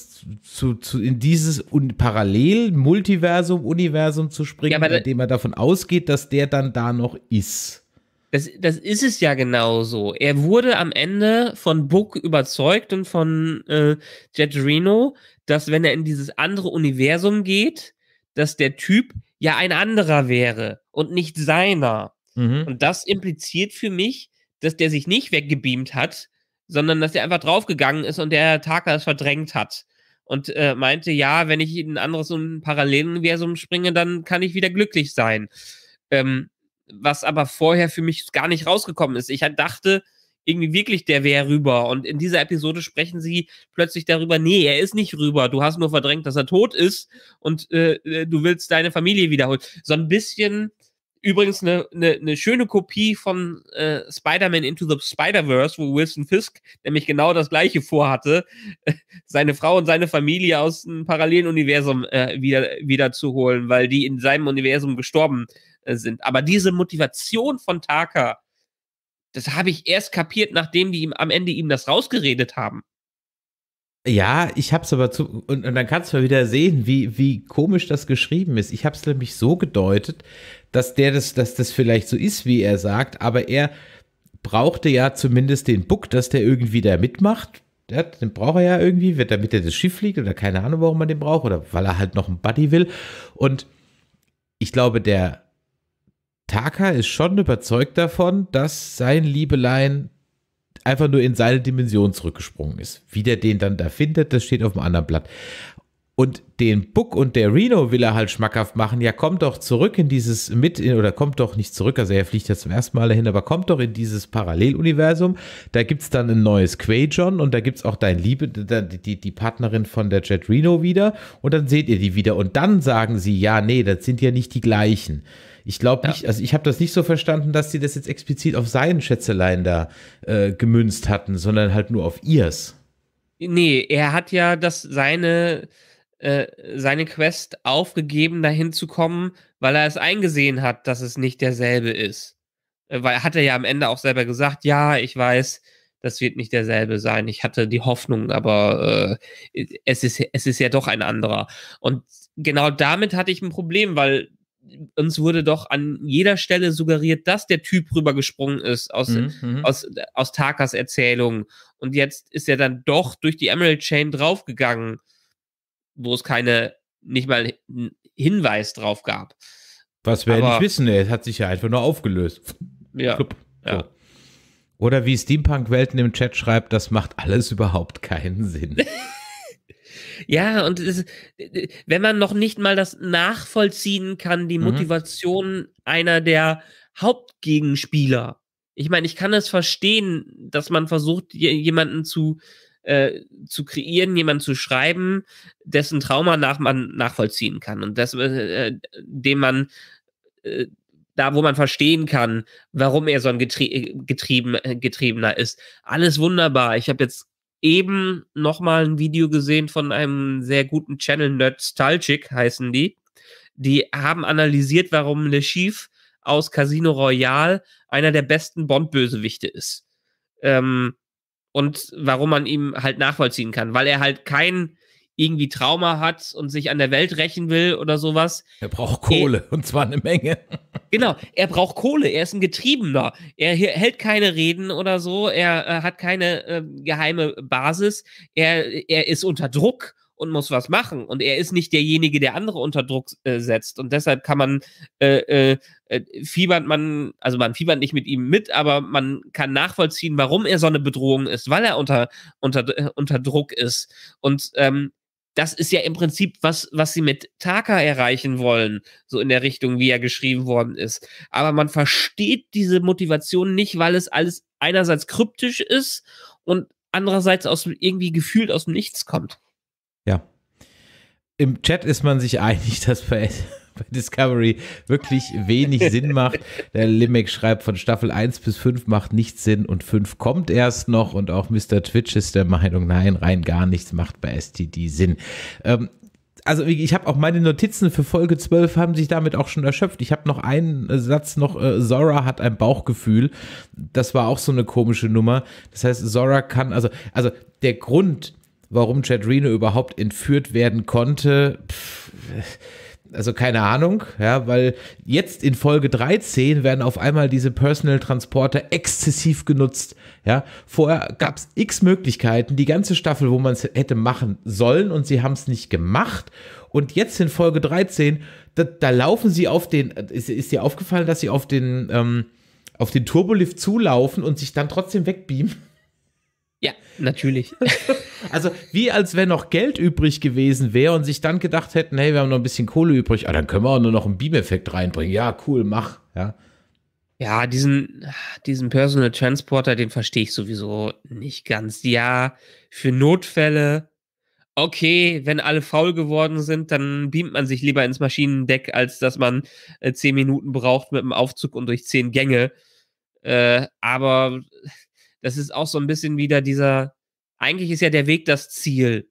zu, zu in dieses un parallel Multiversum, Universum zu springen, ja, indem er davon ausgeht, dass der dann da noch ist. Das, das ist es ja genauso. Er wurde am Ende von Book überzeugt und von äh, Jet Reno, dass wenn er in dieses andere Universum geht, dass der Typ ja ein anderer wäre und nicht seiner. Mhm. Und das impliziert für mich, dass der sich nicht weggebeamt hat, sondern dass der einfach draufgegangen ist und der Taka es verdrängt hat. Und äh, meinte, ja, wenn ich in ein anderes so ein Paralleluniversum springe, dann kann ich wieder glücklich sein. Ähm, was aber vorher für mich gar nicht rausgekommen ist. Ich dachte irgendwie wirklich, der wäre rüber. Und in dieser Episode sprechen sie plötzlich darüber, nee, er ist nicht rüber. Du hast nur verdrängt, dass er tot ist und äh, äh du willst deine Familie wiederholen. So ein bisschen Übrigens eine, eine, eine schöne Kopie von äh, Spider-Man Into the Spider-Verse, wo Wilson Fisk nämlich genau das gleiche vorhatte, seine Frau und seine Familie aus einem parallelen Universum äh, wieder, wieder zu holen, weil die in seinem Universum gestorben äh, sind. Aber diese Motivation von Taka, das habe ich erst kapiert, nachdem die ihm am Ende ihm das rausgeredet haben. Ja, ich habe es aber zu. Und, und dann kannst du mal wieder sehen, wie, wie komisch das geschrieben ist. Ich habe es nämlich so gedeutet, dass der das, dass das vielleicht so ist, wie er sagt, aber er brauchte ja zumindest den Book, dass der irgendwie da mitmacht. Ja, den braucht er ja irgendwie, damit er das Schiff fliegt oder keine Ahnung, warum man den braucht oder weil er halt noch einen Buddy will. Und ich glaube, der Taka ist schon überzeugt davon, dass sein Liebelein einfach nur in seine Dimension zurückgesprungen ist. Wie der den dann da findet, das steht auf einem anderen Blatt und den Buck und der Reno will er halt schmackhaft machen. Ja, kommt doch zurück in dieses mit in, oder kommt doch nicht zurück, also er fliegt ja zum ersten Mal dahin, aber kommt doch in dieses Paralleluniversum. Da gibt es dann ein neues Quajon und da gibt es auch dein Liebe, die, die Partnerin von der Jet Reno wieder und dann seht ihr die wieder und dann sagen sie, ja, nee, das sind ja nicht die gleichen. Ich glaube ja. nicht, also ich habe das nicht so verstanden, dass sie das jetzt explizit auf seinen Schätzelein da äh, gemünzt hatten, sondern halt nur auf ihrs. Nee, er hat ja das seine äh, seine Quest aufgegeben, dahin zu kommen, weil er es eingesehen hat, dass es nicht derselbe ist. Äh, weil hat er ja am Ende auch selber gesagt, ja, ich weiß, das wird nicht derselbe sein. Ich hatte die Hoffnung, aber äh, es, ist, es ist ja doch ein anderer. Und genau damit hatte ich ein Problem, weil uns wurde doch an jeder Stelle suggeriert, dass der Typ rübergesprungen ist aus, mhm, mhm. aus, aus Takas Erzählung. Und jetzt ist er dann doch durch die Emerald Chain draufgegangen wo es keine, nicht mal einen Hinweis drauf gab. Was wir ja nicht wissen, es hat sich ja einfach nur aufgelöst. Ja. so. ja. Oder wie Steampunk-Welten im Chat schreibt, das macht alles überhaupt keinen Sinn. ja, und es, wenn man noch nicht mal das nachvollziehen kann, die mhm. Motivation einer der Hauptgegenspieler. Ich meine, ich kann es verstehen, dass man versucht, jemanden zu äh, zu kreieren, jemanden zu schreiben, dessen Trauma nach man nachvollziehen kann und das, äh, dem man äh, da, wo man verstehen kann, warum er so ein Getrie äh, getrieben, äh, Getriebener ist. Alles wunderbar. Ich habe jetzt eben nochmal ein Video gesehen von einem sehr guten Channel, Nostalgic heißen die. Die haben analysiert, warum Le Chief aus Casino Royale einer der besten Bond-Bösewichte ist. Ähm, und warum man ihm halt nachvollziehen kann, weil er halt kein irgendwie Trauma hat und sich an der Welt rächen will oder sowas. Er braucht Kohle er, eh und zwar eine Menge. Genau, er braucht Kohle, er ist ein Getriebener. Er hält keine Reden oder so, er äh, hat keine äh, geheime Basis, er, er ist unter Druck und muss was machen. Und er ist nicht derjenige, der andere unter Druck äh, setzt. Und deshalb kann man, äh, äh, äh, fiebert man, also man fiebert nicht mit ihm mit, aber man kann nachvollziehen, warum er so eine Bedrohung ist, weil er unter, unter, äh, unter Druck ist. Und ähm, das ist ja im Prinzip was, was sie mit Taka erreichen wollen, so in der Richtung, wie er geschrieben worden ist. Aber man versteht diese Motivation nicht, weil es alles einerseits kryptisch ist und andererseits aus irgendwie gefühlt aus dem Nichts kommt. Ja. Im Chat ist man sich einig, dass bei, bei Discovery wirklich wenig Sinn macht. Der Limek schreibt, von Staffel 1 bis 5 macht nichts Sinn und 5 kommt erst noch. Und auch Mr. Twitch ist der Meinung, nein, rein gar nichts macht bei STD Sinn. Ähm, also ich habe auch meine Notizen für Folge 12 haben sich damit auch schon erschöpft. Ich habe noch einen Satz noch, äh, Zora hat ein Bauchgefühl. Das war auch so eine komische Nummer. Das heißt, Zora kann, also, also der Grund, Warum Chad Reno überhaupt entführt werden konnte, pff, also keine Ahnung, ja, weil jetzt in Folge 13 werden auf einmal diese Personal Transporter exzessiv genutzt, ja. Vorher gab es x Möglichkeiten, die ganze Staffel, wo man es hätte machen sollen und sie haben es nicht gemacht. Und jetzt in Folge 13, da, da laufen sie auf den, ist, ist, dir aufgefallen, dass sie auf den, ähm, auf den Turbolift zulaufen und sich dann trotzdem wegbeamen? Ja, natürlich. also wie als wenn noch Geld übrig gewesen wäre und sich dann gedacht hätten, hey, wir haben noch ein bisschen Kohle übrig, ah, dann können wir auch nur noch einen Beam-Effekt reinbringen. Ja, cool, mach. Ja, ja diesen, diesen Personal Transporter, den verstehe ich sowieso nicht ganz. Ja, für Notfälle, okay, wenn alle faul geworden sind, dann beamt man sich lieber ins Maschinendeck, als dass man äh, zehn Minuten braucht mit dem Aufzug und durch zehn Gänge. Äh, aber das ist auch so ein bisschen wieder dieser, eigentlich ist ja der Weg das Ziel.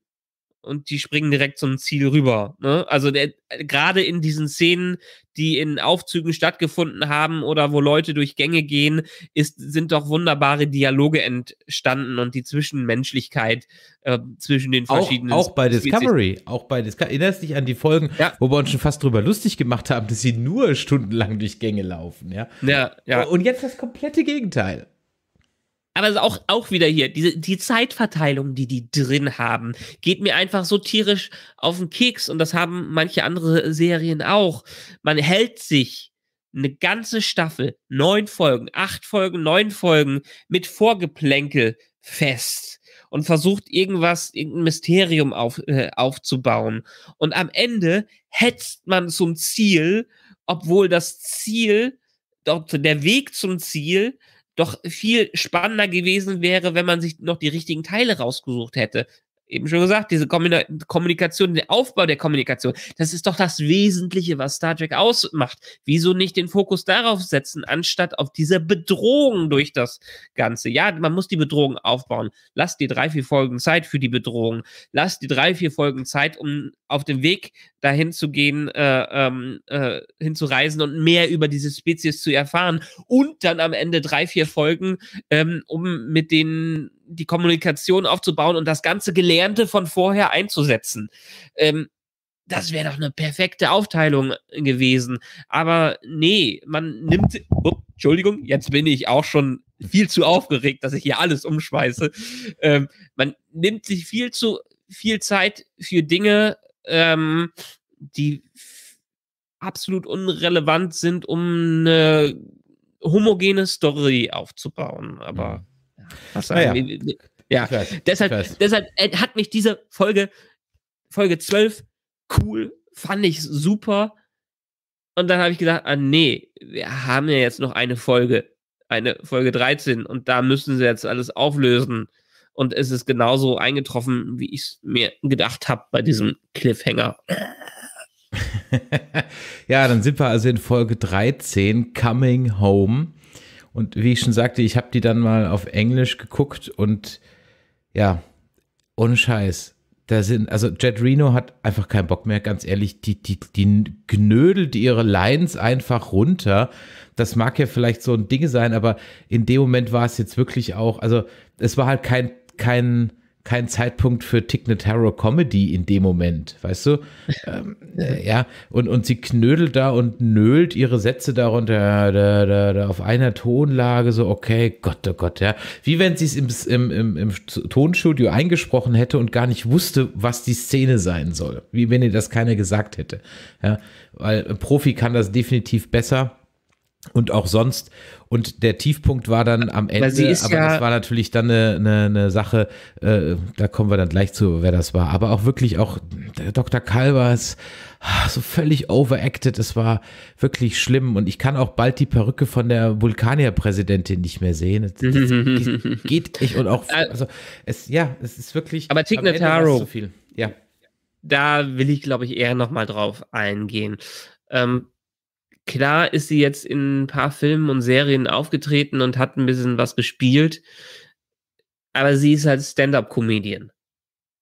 Und die springen direkt zum Ziel rüber. Ne? Also äh, gerade in diesen Szenen, die in Aufzügen stattgefunden haben oder wo Leute durch Gänge gehen, ist, sind doch wunderbare Dialoge entstanden und die Zwischenmenschlichkeit äh, zwischen den verschiedenen. Auch, auch bei Discovery, Spezies. auch bei Discovery. Erinnerst dich an die Folgen, ja. wo wir uns schon fast drüber lustig gemacht haben, dass sie nur stundenlang durch Gänge laufen, ja? Ja, ja. Und jetzt das komplette Gegenteil aber auch, auch wieder hier, diese, die Zeitverteilung, die die drin haben, geht mir einfach so tierisch auf den Keks und das haben manche andere Serien auch. Man hält sich eine ganze Staffel, neun Folgen, acht Folgen, neun Folgen mit Vorgeplänkel fest und versucht irgendwas, irgendein Mysterium auf, äh, aufzubauen. Und am Ende hetzt man zum Ziel, obwohl das Ziel, der Weg zum Ziel doch viel spannender gewesen wäre, wenn man sich noch die richtigen Teile rausgesucht hätte eben schon gesagt, diese Kommunikation, der Aufbau der Kommunikation, das ist doch das Wesentliche, was Star Trek ausmacht. Wieso nicht den Fokus darauf setzen, anstatt auf diese Bedrohung durch das Ganze? Ja, man muss die Bedrohung aufbauen. Lasst die drei, vier Folgen Zeit für die Bedrohung. Lasst die drei, vier Folgen Zeit, um auf dem Weg dahin zu gehen, äh, ähm, äh, hinzureisen und mehr über diese Spezies zu erfahren. Und dann am Ende drei, vier Folgen, ähm, um mit den die Kommunikation aufzubauen und das ganze Gelernte von vorher einzusetzen. Ähm, das wäre doch eine perfekte Aufteilung gewesen. Aber nee, man nimmt. Oh, Entschuldigung, jetzt bin ich auch schon viel zu aufgeregt, dass ich hier alles umschweiße. Ähm, man nimmt sich viel zu viel Zeit für Dinge, ähm, die absolut unrelevant sind, um eine homogene Story aufzubauen. Aber mhm. Was sagen? Ja, ja. Weiß, deshalb, deshalb äh, hat mich diese Folge, Folge 12, cool, fand ich super. Und dann habe ich gedacht, ah nee, wir haben ja jetzt noch eine Folge, eine Folge 13 und da müssen sie jetzt alles auflösen. Und es ist genauso eingetroffen, wie ich es mir gedacht habe bei diesem Cliffhanger. ja, dann sind wir also in Folge 13, Coming Home. Und wie ich schon sagte, ich habe die dann mal auf Englisch geguckt und ja, ohne Scheiß. Da sind, also Jet Reno hat einfach keinen Bock mehr, ganz ehrlich, die, die, die knödelt ihre Lines einfach runter. Das mag ja vielleicht so ein Ding sein, aber in dem Moment war es jetzt wirklich auch, also es war halt kein, kein, kein Zeitpunkt für Ticknet Harrow Comedy in dem Moment, weißt du? Ähm, äh, ja, und, und sie knödelt da und nölt ihre Sätze darunter da, da, da, auf einer Tonlage, so, okay, Gott, oh Gott, ja. Wie wenn sie es im, im, im, im Tonstudio eingesprochen hätte und gar nicht wusste, was die Szene sein soll. Wie wenn ihr das keiner gesagt hätte. Ja, weil ein Profi kann das definitiv besser und auch sonst. Und der Tiefpunkt war dann am Ende, sie ist aber ja das war natürlich dann eine, eine, eine Sache, äh, da kommen wir dann gleich zu, wer das war. Aber auch wirklich, auch Dr. Kalber ist so völlig overacted, es war wirklich schlimm. Und ich kann auch bald die Perücke von der Vulkanier-Präsidentin nicht mehr sehen. Das, das geht nicht. Und auch, äh, also, es, ja, es ist wirklich. Aber Tignataro, so viel. Ja. da will ich, glaube ich, eher nochmal drauf eingehen. Ähm, klar ist sie jetzt in ein paar Filmen und Serien aufgetreten und hat ein bisschen was gespielt, aber sie ist halt Stand-up-Comedian.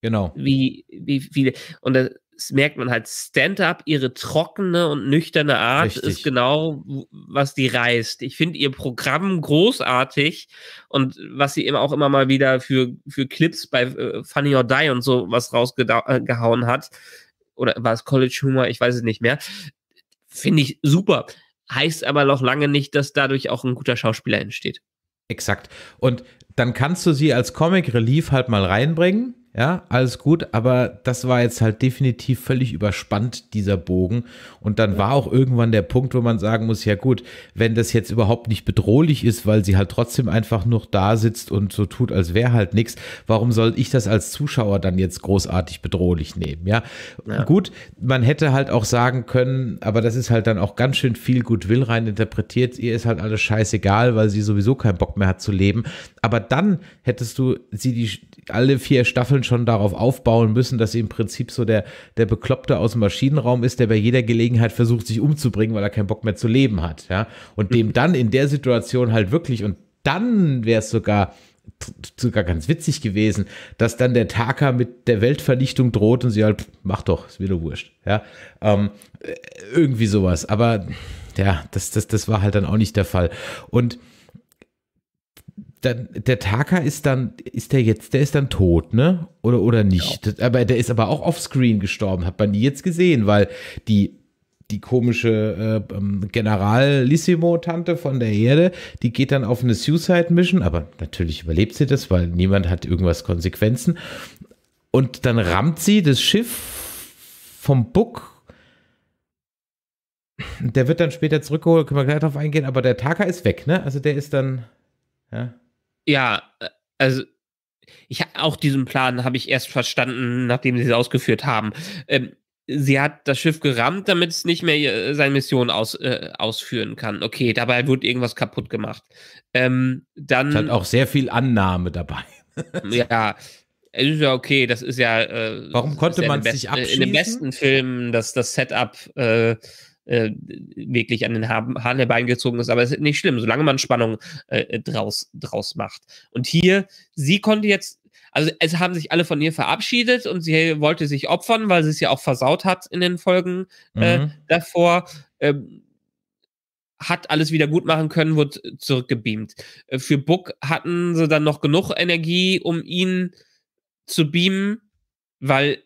Genau. Wie, wie viele. Und das merkt man halt, Stand-up, ihre trockene und nüchterne Art Richtig. ist genau, was die reißt. Ich finde ihr Programm großartig und was sie eben auch immer mal wieder für, für Clips bei äh, Funny or Die und so was rausgehauen äh, hat. Oder war es College Humor? Ich weiß es nicht mehr. Finde ich super. Heißt aber noch lange nicht, dass dadurch auch ein guter Schauspieler entsteht. Exakt. Und dann kannst du sie als Comic Relief halt mal reinbringen ja, alles gut, aber das war jetzt halt definitiv völlig überspannt, dieser Bogen. Und dann war auch irgendwann der Punkt, wo man sagen muss, ja gut, wenn das jetzt überhaupt nicht bedrohlich ist, weil sie halt trotzdem einfach noch da sitzt und so tut, als wäre halt nichts, warum soll ich das als Zuschauer dann jetzt großartig bedrohlich nehmen? Ja? ja? gut, man hätte halt auch sagen können, aber das ist halt dann auch ganz schön viel Goodwill rein interpretiert, ihr ist halt alles scheißegal, weil sie sowieso keinen Bock mehr hat zu leben. Aber dann hättest du sie die, alle vier Staffeln Filmen schon darauf aufbauen müssen, dass sie im Prinzip so der, der Bekloppte aus dem Maschinenraum ist, der bei jeder Gelegenheit versucht, sich umzubringen, weil er keinen Bock mehr zu leben hat. Ja? Und dem dann in der Situation halt wirklich, und dann wäre es sogar sogar ganz witzig gewesen, dass dann der Taka mit der Weltvernichtung droht und sie halt, pff, mach doch, ist wieder wurscht. Ja, ähm, äh, irgendwie sowas. Aber ja, das, das, das war halt dann auch nicht der Fall. Und dann, der Taka ist dann, ist der jetzt, der ist dann tot, ne? Oder, oder nicht? Ja. aber der ist aber auch offscreen gestorben, hat man nie jetzt gesehen, weil die, die komische äh, ähm, Generalissimo-Tante von der Erde, die geht dann auf eine Suicide-Mission, aber natürlich überlebt sie das, weil niemand hat irgendwas Konsequenzen. Und dann rammt sie das Schiff vom Buck der wird dann später zurückgeholt, können wir gleich darauf eingehen, aber der Taka ist weg, ne? Also der ist dann. Ja. Ja, äh, also ich auch diesen Plan habe ich erst verstanden, nachdem sie es ausgeführt haben. Ähm, sie hat das Schiff gerammt, damit es nicht mehr äh, seine Mission aus, äh, ausführen kann. Okay, dabei wird irgendwas kaputt gemacht. Ähm, dann es hat auch sehr viel Annahme dabei. ja, Es ist ja okay, das ist ja. Äh, Warum konnte ja man sich abschließen? In den äh, besten Filmen, dass das Setup äh, äh, wirklich an den Haaren herbeigezogen ist. Aber es ist nicht schlimm, solange man Spannung äh, äh, draus, draus macht. Und hier, sie konnte jetzt, also es haben sich alle von ihr verabschiedet und sie wollte sich opfern, weil sie es ja auch versaut hat in den Folgen äh, mhm. davor. Ähm, hat alles wieder gut machen können, wurde zurückgebeamt. Äh, für Buck hatten sie dann noch genug Energie, um ihn zu beamen, weil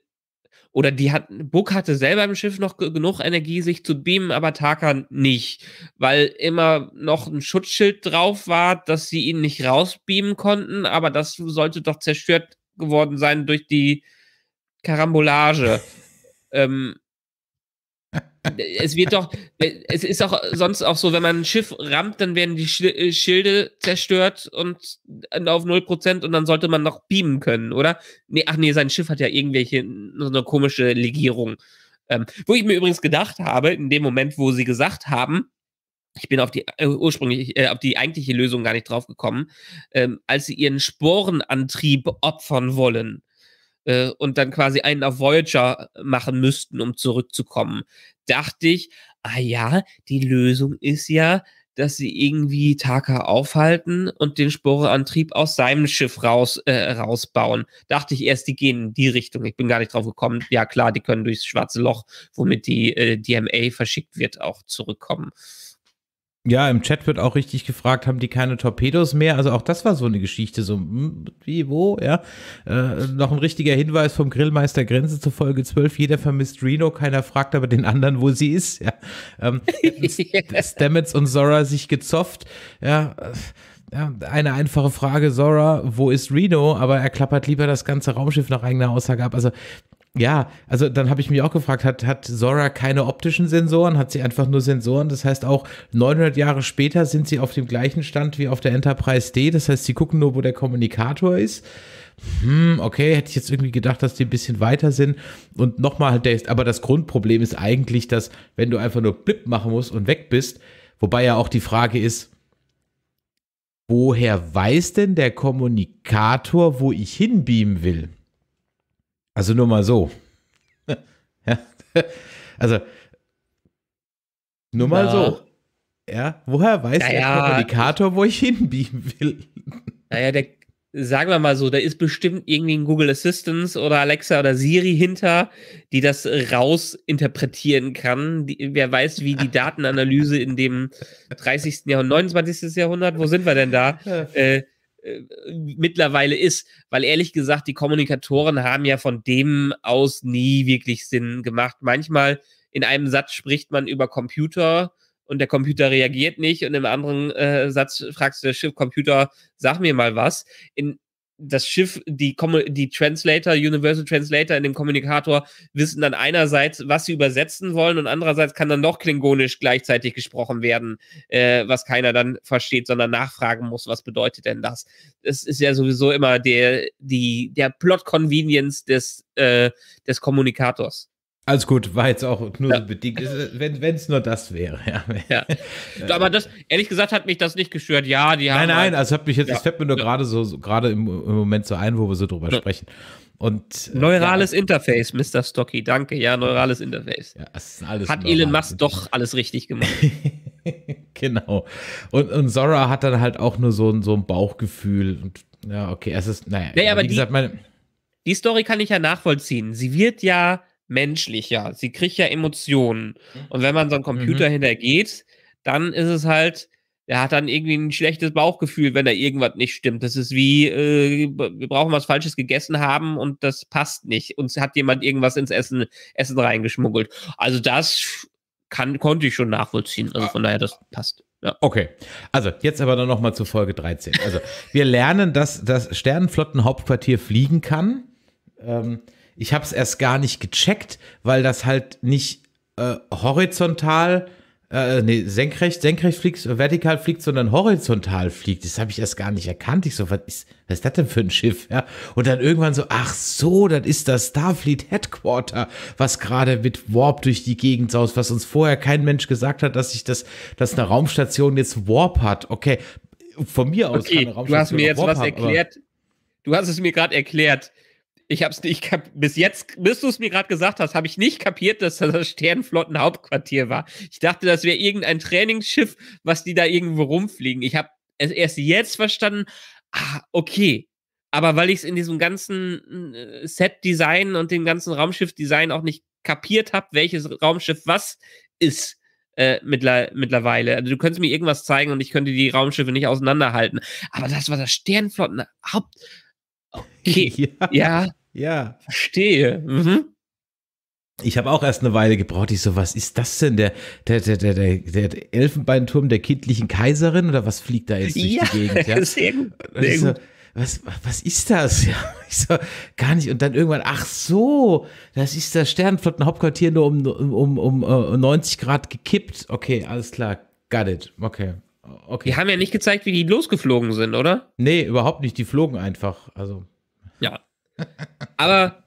oder die hat, Book hatte selber im Schiff noch genug Energie, sich zu beamen, aber Taka nicht, weil immer noch ein Schutzschild drauf war, dass sie ihn nicht rausbeamen konnten, aber das sollte doch zerstört geworden sein durch die Karambolage. ähm, es wird doch, es ist auch sonst auch so, wenn man ein Schiff rammt, dann werden die äh, Schilde zerstört und äh, auf 0% und dann sollte man noch beamen können, oder? Nee, ach nee, sein Schiff hat ja irgendwelche, so eine komische Legierung. Ähm, wo ich mir übrigens gedacht habe, in dem Moment, wo sie gesagt haben, ich bin auf die äh, ursprünglich, äh, auf die eigentliche Lösung gar nicht drauf gekommen, ähm, als sie ihren Sporenantrieb opfern wollen äh, und dann quasi einen auf Voyager machen müssten, um zurückzukommen dachte ich, ah ja, die Lösung ist ja, dass sie irgendwie Taka aufhalten und den Sporeantrieb aus seinem Schiff raus, äh, rausbauen. Dachte ich erst, die gehen in die Richtung. Ich bin gar nicht drauf gekommen. Ja, klar, die können durchs schwarze Loch, womit die äh, DMA verschickt wird, auch zurückkommen. Ja, im Chat wird auch richtig gefragt, haben die keine Torpedos mehr? Also auch das war so eine Geschichte, so hm, wie, wo, ja. Äh, noch ein richtiger Hinweis vom Grillmeister Grenze zu Folge 12, jeder vermisst Reno, keiner fragt aber den anderen, wo sie ist, ja. Ähm, Stamets und Zora sich gezofft, ja ja, eine einfache Frage, Zora, wo ist Reno? Aber er klappert lieber das ganze Raumschiff nach eigener Aussage ab. Also ja, also dann habe ich mich auch gefragt, hat, hat Zora keine optischen Sensoren? Hat sie einfach nur Sensoren? Das heißt auch 900 Jahre später sind sie auf dem gleichen Stand wie auf der Enterprise D. Das heißt, sie gucken nur, wo der Kommunikator ist. Hm, okay, hätte ich jetzt irgendwie gedacht, dass die ein bisschen weiter sind. Und nochmal halt, aber das Grundproblem ist eigentlich, dass wenn du einfach nur blip machen musst und weg bist, wobei ja auch die Frage ist, woher weiß denn der Kommunikator, wo ich hinbeamen will? Also nur mal so. Also nur mal ja. so. Ja, woher weiß naja, der Kommunikator, wo ich hinbeamen will? Naja, der sagen wir mal so, da ist bestimmt irgendwie ein Google Assistant oder Alexa oder Siri hinter, die das rausinterpretieren kann. Die, wer weiß, wie die Datenanalyse in dem 30. Jahrhundert, 29. Jahrhundert, wo sind wir denn da? Äh, äh, mittlerweile ist, weil ehrlich gesagt, die Kommunikatoren haben ja von dem aus nie wirklich Sinn gemacht. Manchmal in einem Satz spricht man über Computer, und der Computer reagiert nicht und im anderen äh, Satz fragst du das Schiff, Computer, sag mir mal was. In das Schiff, die, die Translator, Universal Translator in dem Kommunikator wissen dann einerseits, was sie übersetzen wollen und andererseits kann dann noch klingonisch gleichzeitig gesprochen werden, äh, was keiner dann versteht, sondern nachfragen muss, was bedeutet denn das? Das ist ja sowieso immer der, die, der Plot-Convenience des, äh, des Kommunikators. Alles gut, war jetzt auch nur ja. so bedingt, wenn es nur das wäre. Ja. ja. Aber das, ehrlich gesagt, hat mich das nicht gestört. Ja, die haben. Nein, nein, halt, also hat mich jetzt, ja. das fällt mir nur gerade so, so gerade im, im, Moment so ein, wo wir so drüber sprechen. Und, äh, neurales ja. Interface, Mr. Stocky, danke. Ja, neurales Interface. Ja, ist alles hat Elon Musk doch alles richtig gemacht. genau. Und, und Zora hat dann halt auch nur so, ein, so ein Bauchgefühl. Und ja, okay, es ist, naja. naja aber wie gesagt, meine, die Story kann ich ja nachvollziehen. Sie wird ja menschlicher. Sie kriegt ja Emotionen. Mhm. Und wenn man so einen mhm. Computer mhm. hintergeht, dann ist es halt, er hat dann irgendwie ein schlechtes Bauchgefühl, wenn da irgendwas nicht stimmt. Das ist wie, äh, wir brauchen was Falsches gegessen haben und das passt nicht. Uns hat jemand irgendwas ins Essen, Essen reingeschmuggelt. Also das kann, konnte ich schon nachvollziehen. Also ah. von daher, das passt. Ja. Okay, also jetzt aber dann nochmal zur Folge 13. Also wir lernen, dass das Sternenflottenhauptquartier fliegen kann. Ähm, ich habe es erst gar nicht gecheckt, weil das halt nicht äh, horizontal, äh, nee, senkrecht, senkrecht fliegt, äh, vertikal fliegt, sondern horizontal fliegt. Das habe ich erst gar nicht erkannt. Ich so, was ist, was ist das denn für ein Schiff? Ja? Und dann irgendwann so, ach so, das ist das Starfleet Headquarter, was gerade mit Warp durch die Gegend saust, was uns vorher kein Mensch gesagt hat, dass sich das, dass eine Raumstation jetzt Warp hat. Okay, von mir aus okay, kann eine Raumstation Du hast mir jetzt Warp was haben, erklärt. Du hast es mir gerade erklärt. Ich hab's ich hab, bis jetzt, bis du es mir gerade gesagt hast, habe ich nicht kapiert, dass das das Sternflottenhauptquartier war. Ich dachte, das wäre irgendein Trainingsschiff, was die da irgendwo rumfliegen. Ich habe es erst jetzt verstanden, ah, okay. Aber weil ich es in diesem ganzen äh, Set-Design und dem ganzen Raumschiff-Design auch nicht kapiert habe, welches Raumschiff was ist äh, mittler mittlerweile. Also du könntest mir irgendwas zeigen und ich könnte die Raumschiffe nicht auseinanderhalten. Aber das war das Sternflotten-Haupt. Okay. Ja. ja. Ja. Verstehe. Mhm. Ich habe auch erst eine Weile gebraucht. Ich so, was ist das denn? Der, der, der, der, der Elfenbeinturm der kindlichen Kaiserin oder was fliegt da jetzt durch ja, die Gegend? Ja, sehr gut. Sehr so, Was, was ist das? Ja, ich so, gar nicht. Und dann irgendwann, ach so, das ist das Sternenflottenhauptquartier nur um, um, um, um 90 äh, Grad gekippt. Okay, alles klar. Got it. Okay. okay. Die haben ja nicht gezeigt, wie die losgeflogen sind, oder? Nee, überhaupt nicht. Die flogen einfach. Also. Ja, aber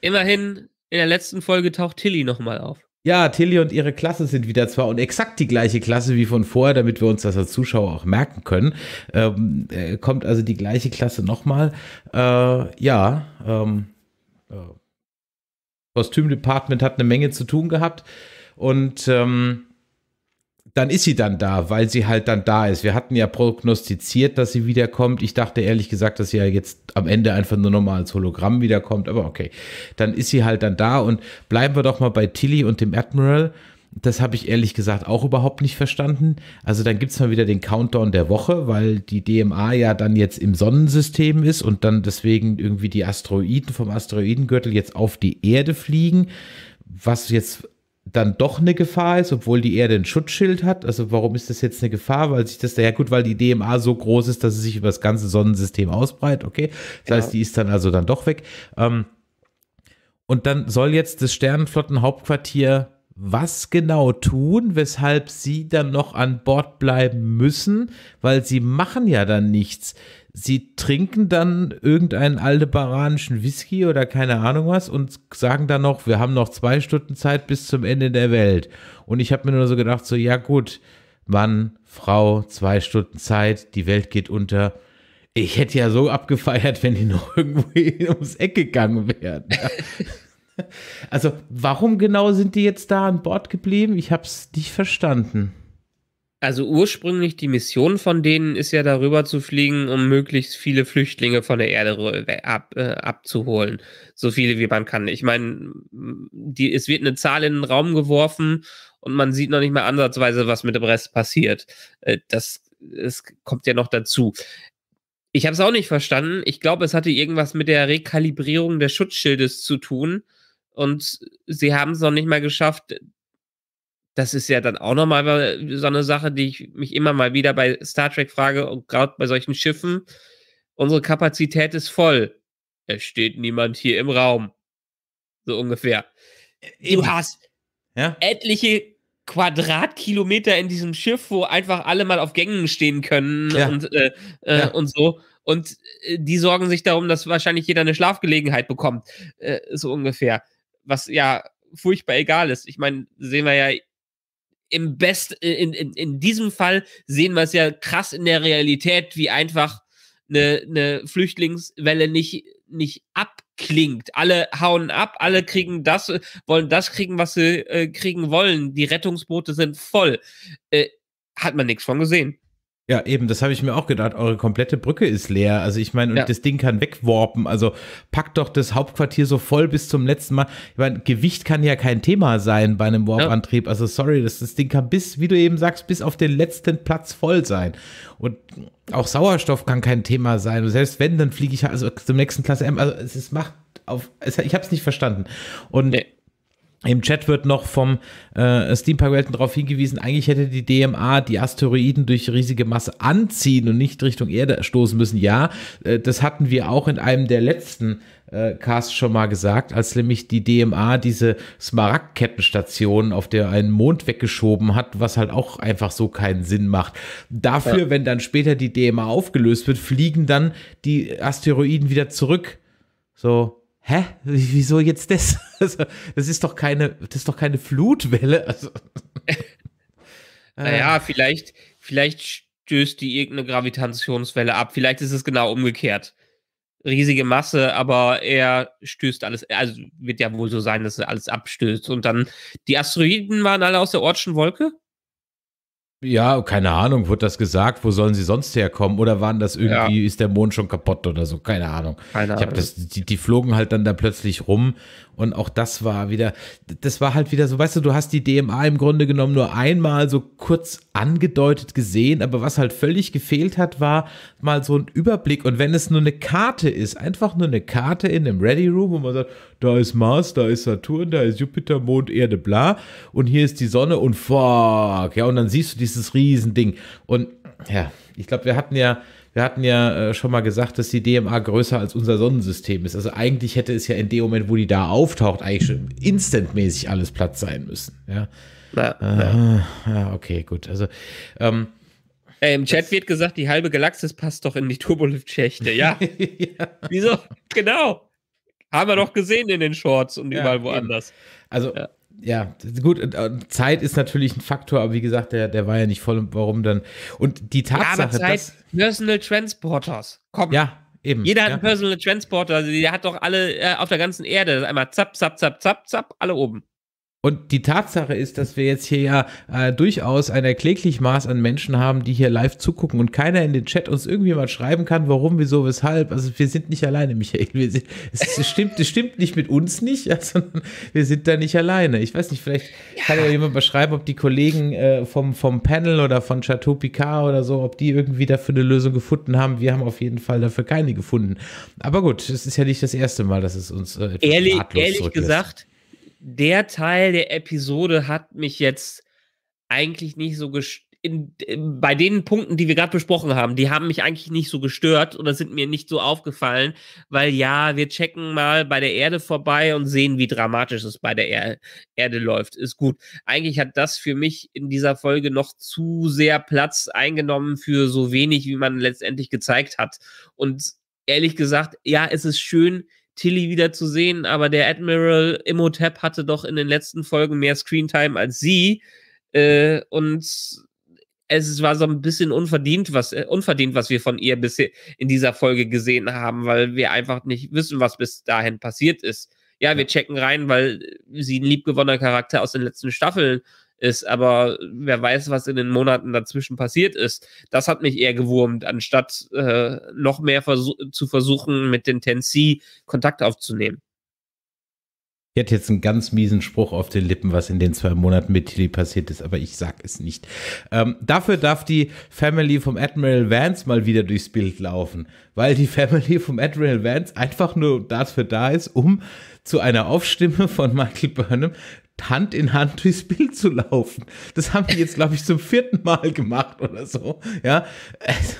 immerhin, in der letzten Folge taucht Tilly nochmal auf. Ja, Tilly und ihre Klasse sind wieder zwar und exakt die gleiche Klasse wie von vorher, damit wir uns das als Zuschauer auch merken können. Ähm, äh, kommt also die gleiche Klasse nochmal. Äh, ja, ähm, äh, Kostümdepartment hat eine Menge zu tun gehabt und ähm, dann ist sie dann da, weil sie halt dann da ist. Wir hatten ja prognostiziert, dass sie wiederkommt. Ich dachte ehrlich gesagt, dass sie ja jetzt am Ende einfach nur nochmal als Hologramm wiederkommt, aber okay. Dann ist sie halt dann da und bleiben wir doch mal bei Tilly und dem Admiral. Das habe ich ehrlich gesagt auch überhaupt nicht verstanden. Also dann gibt es mal wieder den Countdown der Woche, weil die DMA ja dann jetzt im Sonnensystem ist und dann deswegen irgendwie die Asteroiden vom Asteroidengürtel jetzt auf die Erde fliegen, was jetzt dann doch eine Gefahr ist, obwohl die Erde ein Schutzschild hat. Also warum ist das jetzt eine Gefahr? Weil sich das, ja gut, weil die DMA so groß ist, dass es sich über das ganze Sonnensystem ausbreitet, okay. Das ja. heißt, die ist dann also dann doch weg. Ähm, und dann soll jetzt das Sternenflottenhauptquartier was genau tun, weshalb sie dann noch an Bord bleiben müssen, weil sie machen ja dann nichts sie trinken dann irgendeinen aldebaranischen Whisky oder keine Ahnung was und sagen dann noch, wir haben noch zwei Stunden Zeit bis zum Ende der Welt. Und ich habe mir nur so gedacht, so, ja gut, Mann, Frau, zwei Stunden Zeit, die Welt geht unter. Ich hätte ja so abgefeiert, wenn die noch irgendwie ums Eck gegangen wären. also, warum genau sind die jetzt da an Bord geblieben? Ich habe es nicht verstanden. Also ursprünglich die Mission von denen ist ja darüber zu fliegen, um möglichst viele Flüchtlinge von der Erde äh, ab, äh, abzuholen. So viele wie man kann. Ich meine, es wird eine Zahl in den Raum geworfen und man sieht noch nicht mal ansatzweise, was mit dem Rest passiert. Äh, das, das kommt ja noch dazu. Ich habe es auch nicht verstanden. Ich glaube, es hatte irgendwas mit der Rekalibrierung des Schutzschildes zu tun. Und sie haben es noch nicht mal geschafft, das ist ja dann auch nochmal so eine Sache, die ich mich immer mal wieder bei Star Trek frage und gerade bei solchen Schiffen. Unsere Kapazität ist voll. Es steht niemand hier im Raum. So ungefähr. Äh, du hast ja? etliche Quadratkilometer in diesem Schiff, wo einfach alle mal auf Gängen stehen können ja. und, äh, äh ja. und so. Und äh, die sorgen sich darum, dass wahrscheinlich jeder eine Schlafgelegenheit bekommt. so ungefähr. Was ja furchtbar egal ist. Ich meine, sehen wir ja im Best, äh, in, in, in diesem Fall sehen wir es ja krass in der Realität, wie einfach eine, eine Flüchtlingswelle nicht, nicht abklingt. Alle hauen ab, alle kriegen das, wollen das kriegen, was sie äh, kriegen wollen. Die Rettungsboote sind voll. Äh, hat man nichts von gesehen. Ja, eben, das habe ich mir auch gedacht. Eure komplette Brücke ist leer. Also ich meine, und ja. das Ding kann wegworpen. Also packt doch das Hauptquartier so voll bis zum letzten Mal. Ich meine, Gewicht kann ja kein Thema sein bei einem Warp-Antrieb. Ja. Also sorry, das, das Ding kann bis, wie du eben sagst, bis auf den letzten Platz voll sein. Und auch Sauerstoff kann kein Thema sein. Und selbst wenn, dann fliege ich also zum nächsten Klasse M. Also es ist, macht auf, es, ich habe es nicht verstanden. Und nee. Im Chat wird noch vom äh, Steampunk Welten darauf hingewiesen, eigentlich hätte die DMA die Asteroiden durch riesige Masse anziehen und nicht Richtung Erde stoßen müssen. Ja, äh, das hatten wir auch in einem der letzten äh, Casts schon mal gesagt, als nämlich die DMA diese Smaragdkettenstation, auf der einen Mond weggeschoben hat, was halt auch einfach so keinen Sinn macht. Dafür, ja. wenn dann später die DMA aufgelöst wird, fliegen dann die Asteroiden wieder zurück. So, hä, wieso jetzt das? Also, das ist doch keine, das ist doch keine Flutwelle. Also, naja, äh. vielleicht, vielleicht stößt die irgendeine Gravitationswelle ab. Vielleicht ist es genau umgekehrt. Riesige Masse, aber er stößt alles, also wird ja wohl so sein, dass er alles abstößt. Und dann, die Asteroiden waren alle aus der Ortschen Wolke? ja, keine Ahnung, wurde das gesagt, wo sollen sie sonst herkommen? Oder waren das irgendwie, ja. ist der Mond schon kaputt oder so? Keine Ahnung. Keine Ahnung. Ich hab das, die, die flogen halt dann da plötzlich rum und auch das war wieder, das war halt wieder so, weißt du, du hast die DMA im Grunde genommen nur einmal so kurz angedeutet gesehen, aber was halt völlig gefehlt hat, war mal so ein Überblick. Und wenn es nur eine Karte ist, einfach nur eine Karte in einem Ready Room, wo man sagt, da ist Mars, da ist Saturn, da ist Jupiter, Mond, Erde, bla. Und hier ist die Sonne und fuck, ja, und dann siehst du dieses Riesending. Und ja, ich glaube, wir hatten ja, wir hatten ja äh, schon mal gesagt, dass die DMA größer als unser Sonnensystem ist. Also eigentlich hätte es ja in dem Moment, wo die da auftaucht, eigentlich schon instantmäßig alles Platz sein müssen. Ja, ja, äh, ja. okay, gut. Also, ähm, Ey, Im Chat das wird gesagt, die halbe Galaxis passt doch in die Turbolift-Schächte. Ja. ja. Wieso? Genau. Haben wir doch gesehen in den Shorts und ja, überall woanders. Eben. Also, ja ja, gut, Zeit ist natürlich ein Faktor, aber wie gesagt, der, der war ja nicht voll warum dann. Und die Tatsache. Ja, aber Zeit, dass, Personal Transporters. Komm. Ja, eben. Jeder hat einen Personal Transporter. Also der hat doch alle äh, auf der ganzen Erde. Einmal zapp, zapp, zapp, zapp, zapp, alle oben. Und die Tatsache ist, dass wir jetzt hier ja äh, durchaus ein erkläglich Maß an Menschen haben, die hier live zugucken und keiner in den Chat uns irgendwie mal schreiben kann, warum, wieso, weshalb. Also wir sind nicht alleine, Michael. Sind, es, es, stimmt, es stimmt nicht mit uns nicht, ja, sondern wir sind da nicht alleine. Ich weiß nicht, vielleicht ja. kann ja jemand beschreiben, ob die Kollegen äh, vom, vom Panel oder von Chateau Picard oder so, ob die irgendwie dafür eine Lösung gefunden haben. Wir haben auf jeden Fall dafür keine gefunden. Aber gut, es ist ja nicht das erste Mal, dass es uns äh, ehrlich, ehrlich gesagt der Teil der Episode hat mich jetzt eigentlich nicht so gestört. bei den Punkten, die wir gerade besprochen haben, die haben mich eigentlich nicht so gestört oder sind mir nicht so aufgefallen, weil ja, wir checken mal bei der Erde vorbei und sehen, wie dramatisch es bei der er Erde läuft. Ist gut. Eigentlich hat das für mich in dieser Folge noch zu sehr Platz eingenommen für so wenig, wie man letztendlich gezeigt hat. Und ehrlich gesagt, ja, es ist schön, Tilly wieder zu sehen, aber der Admiral Imhotep hatte doch in den letzten Folgen mehr Screentime als sie. Äh, und es war so ein bisschen unverdient, was, äh, unverdient, was wir von ihr bisher in dieser Folge gesehen haben, weil wir einfach nicht wissen, was bis dahin passiert ist. Ja, wir checken rein, weil sie ein liebgewonnener Charakter aus den letzten Staffeln ist, aber wer weiß, was in den Monaten dazwischen passiert ist. Das hat mich eher gewurmt, anstatt äh, noch mehr versu zu versuchen, mit den Tennessee Kontakt aufzunehmen. Ich hätte jetzt einen ganz miesen Spruch auf den Lippen, was in den zwei Monaten mit Tilly passiert ist, aber ich sag es nicht. Ähm, dafür darf die Family vom Admiral Vance mal wieder durchs Bild laufen, weil die Family vom Admiral Vance einfach nur dafür da ist, um zu einer Aufstimme von Michael Burnham Hand in Hand durchs Bild zu laufen. Das haben die jetzt, glaube ich, zum vierten Mal gemacht oder so. Ja. Also,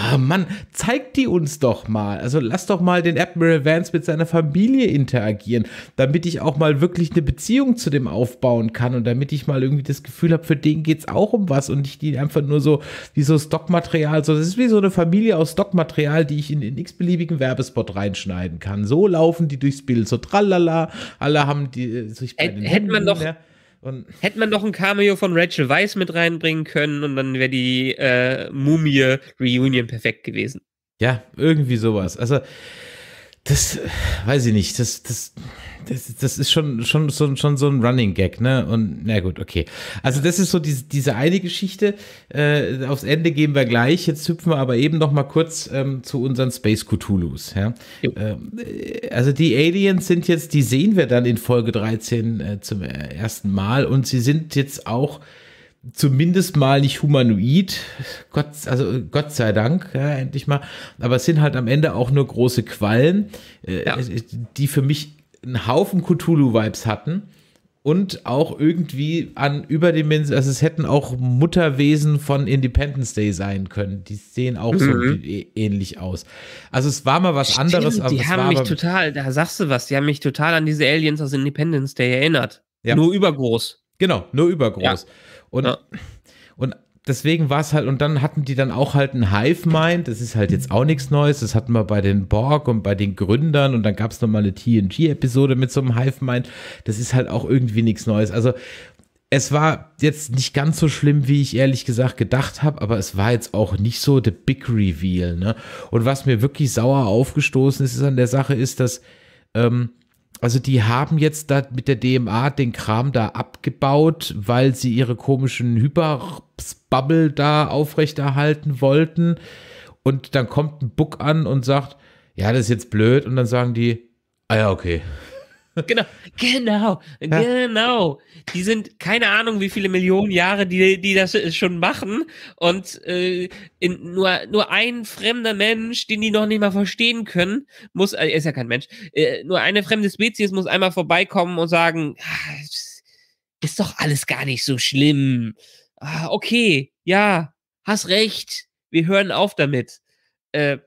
Ah, Mann, zeigt die uns doch mal. Also lass doch mal den Admiral Vance mit seiner Familie interagieren, damit ich auch mal wirklich eine Beziehung zu dem aufbauen kann und damit ich mal irgendwie das Gefühl habe, für den geht's auch um was und nicht die einfach nur so wie so Stockmaterial. So, das ist wie so eine Familie aus Stockmaterial, die ich in den x-beliebigen Werbespot reinschneiden kann. So laufen die durchs Bild, so tralala. Alle haben die äh, sich bei Hätte wir noch. Mehr und Hätte man doch ein Cameo von Rachel Weiss mit reinbringen können und dann wäre die äh, Mumie Reunion perfekt gewesen. Ja, irgendwie sowas. Also das weiß ich nicht, das, das, das, das ist schon, schon, schon, schon so ein Running Gag, ne? Und na gut, okay. Also das ist so diese, diese eine Geschichte. Äh, aufs Ende gehen wir gleich. Jetzt hüpfen wir aber eben noch mal kurz ähm, zu unseren Space Cthulhus. Ja? Ähm, also die Aliens sind jetzt, die sehen wir dann in Folge 13 äh, zum äh, ersten Mal und sie sind jetzt auch zumindest mal nicht humanoid. Gott, also Gott sei Dank, ja, endlich mal. Aber es sind halt am Ende auch nur große Quallen, äh, ja. Äh, die für mich einen Haufen Cthulhu-Vibes hatten. Und auch irgendwie an Überdimensionen, also es hätten auch Mutterwesen von Independence Day sein können. Die sehen auch mhm. so ähnlich aus. Also es war mal was Stimmt, anderes. Aber die haben mich total, da sagst du was, die haben mich total an diese Aliens aus Independence Day erinnert. Ja. Nur übergroß. Genau, nur übergroß. Ja. Und, ja. und deswegen war es halt, und dann hatten die dann auch halt ein Hive-Mind, das ist halt jetzt auch nichts Neues, das hatten wir bei den Borg und bei den Gründern und dann gab es nochmal eine TNG-Episode mit so einem Hive-Mind, das ist halt auch irgendwie nichts Neues. Also es war jetzt nicht ganz so schlimm, wie ich ehrlich gesagt gedacht habe, aber es war jetzt auch nicht so der Big Reveal. Ne? Und was mir wirklich sauer aufgestoßen ist, ist an der Sache, ist, dass ähm, also die haben jetzt da mit der DMA den Kram da abgebaut, weil sie ihre komischen Hyperbubble da aufrechterhalten wollten. Und dann kommt ein Book an und sagt, ja, das ist jetzt blöd. Und dann sagen die, ah ja, okay. Genau, genau, ja. genau. Die sind keine Ahnung, wie viele Millionen Jahre, die, die das schon machen. Und äh, in, nur, nur ein fremder Mensch, den die noch nicht mal verstehen können, muss, er äh, ist ja kein Mensch, äh, nur eine fremde Spezies muss einmal vorbeikommen und sagen, ah, ist doch alles gar nicht so schlimm. Ah, okay, ja, hast recht, wir hören auf damit. Äh,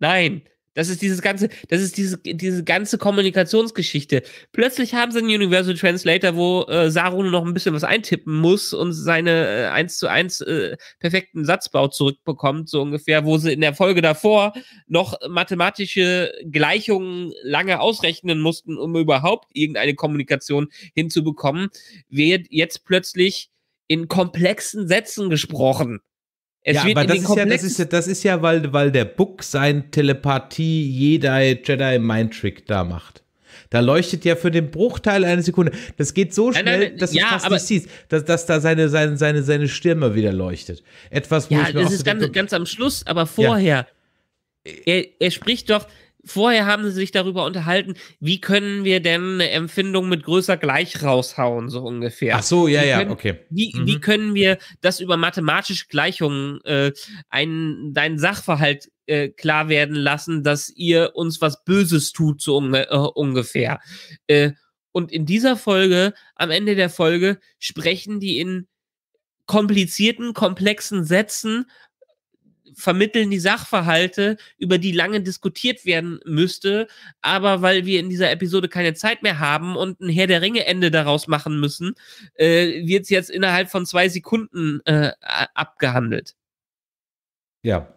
nein, das ist dieses ganze, das ist diese, diese ganze Kommunikationsgeschichte. Plötzlich haben sie einen Universal Translator, wo äh, Saru noch ein bisschen was eintippen muss und seine äh, 1 zu 1 äh, perfekten Satzbau zurückbekommt, so ungefähr, wo sie in der Folge davor noch mathematische Gleichungen lange ausrechnen mussten, um überhaupt irgendeine Kommunikation hinzubekommen, wird jetzt plötzlich in komplexen Sätzen gesprochen. Es ja, wird aber das, ist ja, das, ist ja, das ist ja, weil, weil der Book sein Telepathie Jedi Jedi Mind Trick da macht. Da leuchtet ja für den Bruchteil einer Sekunde. Das geht so schnell, nein, nein, dass ja, du fast nicht siehst, dass, dass da seine, seine, seine, seine Stirne wieder leuchtet. Etwas, wo ja, ich mir das auch ist so ganz, ganz am Schluss, aber vorher. Ja. Er, er spricht doch, Vorher haben sie sich darüber unterhalten, wie können wir denn eine Empfindung mit größer gleich raushauen, so ungefähr. Ach so, ja, wie ja, okay. Wie, mhm. wie können wir das über mathematische Gleichungen äh, einen, deinen Sachverhalt äh, klar werden lassen, dass ihr uns was Böses tut, so un äh, ungefähr. Äh, und in dieser Folge, am Ende der Folge, sprechen die in komplizierten, komplexen Sätzen vermitteln die Sachverhalte, über die lange diskutiert werden müsste, aber weil wir in dieser Episode keine Zeit mehr haben und ein Herr der Ringe Ende daraus machen müssen, äh, wird es jetzt innerhalb von zwei Sekunden äh, abgehandelt. Ja.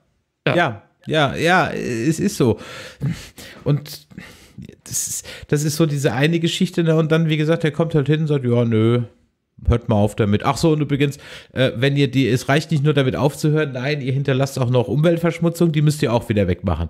ja. Ja, ja, ja, es ist so. Und das ist, das ist so diese eine Geschichte, ne, und dann, wie gesagt, der kommt halt hin und sagt, ja, nö, hört mal auf damit. Ach so, und übrigens, äh, wenn ihr die, es reicht nicht nur damit aufzuhören, nein, ihr hinterlasst auch noch Umweltverschmutzung, die müsst ihr auch wieder wegmachen.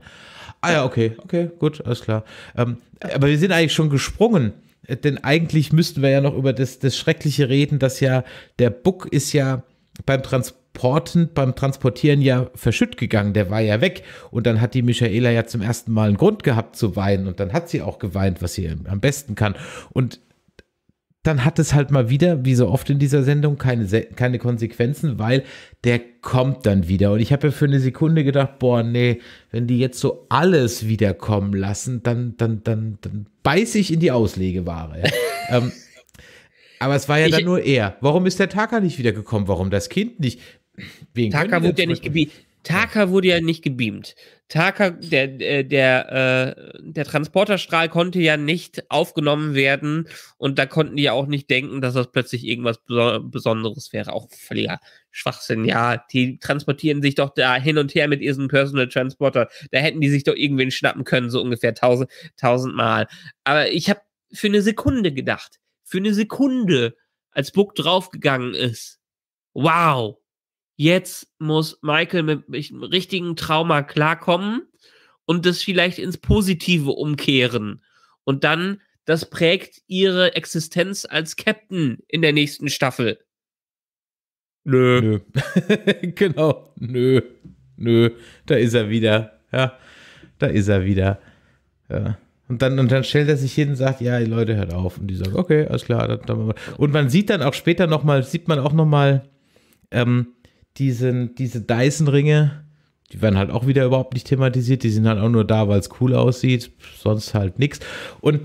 Ah ja, okay, okay, gut, alles klar. Ähm, aber wir sind eigentlich schon gesprungen, äh, denn eigentlich müssten wir ja noch über das, das Schreckliche reden, dass ja der Buck ist ja beim Transporten, beim Transportieren ja verschütt gegangen, der war ja weg. Und dann hat die Michaela ja zum ersten Mal einen Grund gehabt zu weinen und dann hat sie auch geweint, was sie am besten kann. Und dann hat es halt mal wieder, wie so oft in dieser Sendung, keine, keine Konsequenzen, weil der kommt dann wieder. Und ich habe ja für eine Sekunde gedacht, boah, nee, wenn die jetzt so alles wiederkommen lassen, dann, dann, dann, dann beiß ich in die Auslegeware. ähm, aber es war ja ich, dann nur er. Warum ist der Taka nicht wiedergekommen? Warum das Kind nicht? Taka wurde ja nicht gebiet. Taka wurde ja nicht gebeamt. Taka, der, der, äh, der, äh, der Transporterstrahl konnte ja nicht aufgenommen werden und da konnten die ja auch nicht denken, dass das plötzlich irgendwas Besonderes wäre. Auch völliger Schwachsinn. Ja, die transportieren sich doch da hin und her mit ihrem Personal Transporter. Da hätten die sich doch irgendwen schnappen können, so ungefähr tausend, tausendmal. Aber ich habe für eine Sekunde gedacht, für eine Sekunde, als Book draufgegangen ist. Wow, jetzt muss Michael mit, einem richtigen Trauma klarkommen und das vielleicht ins Positive umkehren. Und dann, das prägt ihre Existenz als Captain in der nächsten Staffel. Nö. Nö. genau. Nö. Nö. Da ist er wieder. Ja. Da ist er wieder. Ja. Und dann, und dann stellt er sich hin und sagt, ja, die Leute, hört auf. Und die sagen, okay, alles klar. Und man sieht dann auch später nochmal, sieht man auch nochmal, ähm, diesen, diese Dyson-Ringe, die werden halt auch wieder überhaupt nicht thematisiert. Die sind halt auch nur da, weil es cool aussieht. Sonst halt nichts. Und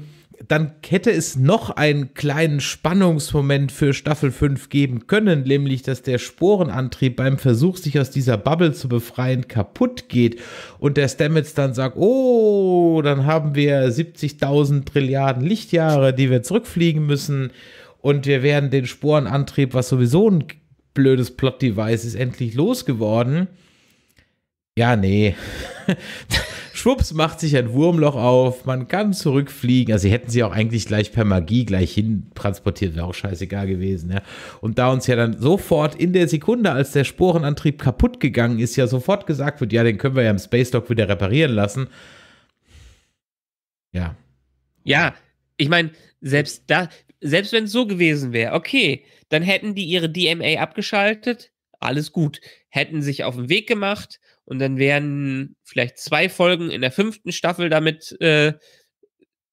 dann hätte es noch einen kleinen Spannungsmoment für Staffel 5 geben können, nämlich dass der Sporenantrieb beim Versuch, sich aus dieser Bubble zu befreien, kaputt geht und der Stamets dann sagt, oh, dann haben wir 70.000 Trilliarden Lichtjahre, die wir zurückfliegen müssen und wir werden den Sporenantrieb, was sowieso ein blödes Plot-Device ist endlich losgeworden. Ja, nee. Schwupps macht sich ein Wurmloch auf, man kann zurückfliegen. Also sie hätten sie auch eigentlich gleich per Magie gleich hin transportiert, wäre auch scheißegal gewesen. Ja. Und da uns ja dann sofort in der Sekunde, als der Sporenantrieb kaputt gegangen ist, ja sofort gesagt wird, ja, den können wir ja im Space Dock wieder reparieren lassen. Ja. Ja, ich meine, selbst da, selbst wenn es so gewesen wäre, okay, dann hätten die ihre DMA abgeschaltet, alles gut, hätten sich auf den Weg gemacht und dann wären vielleicht zwei Folgen in der fünften Staffel damit äh,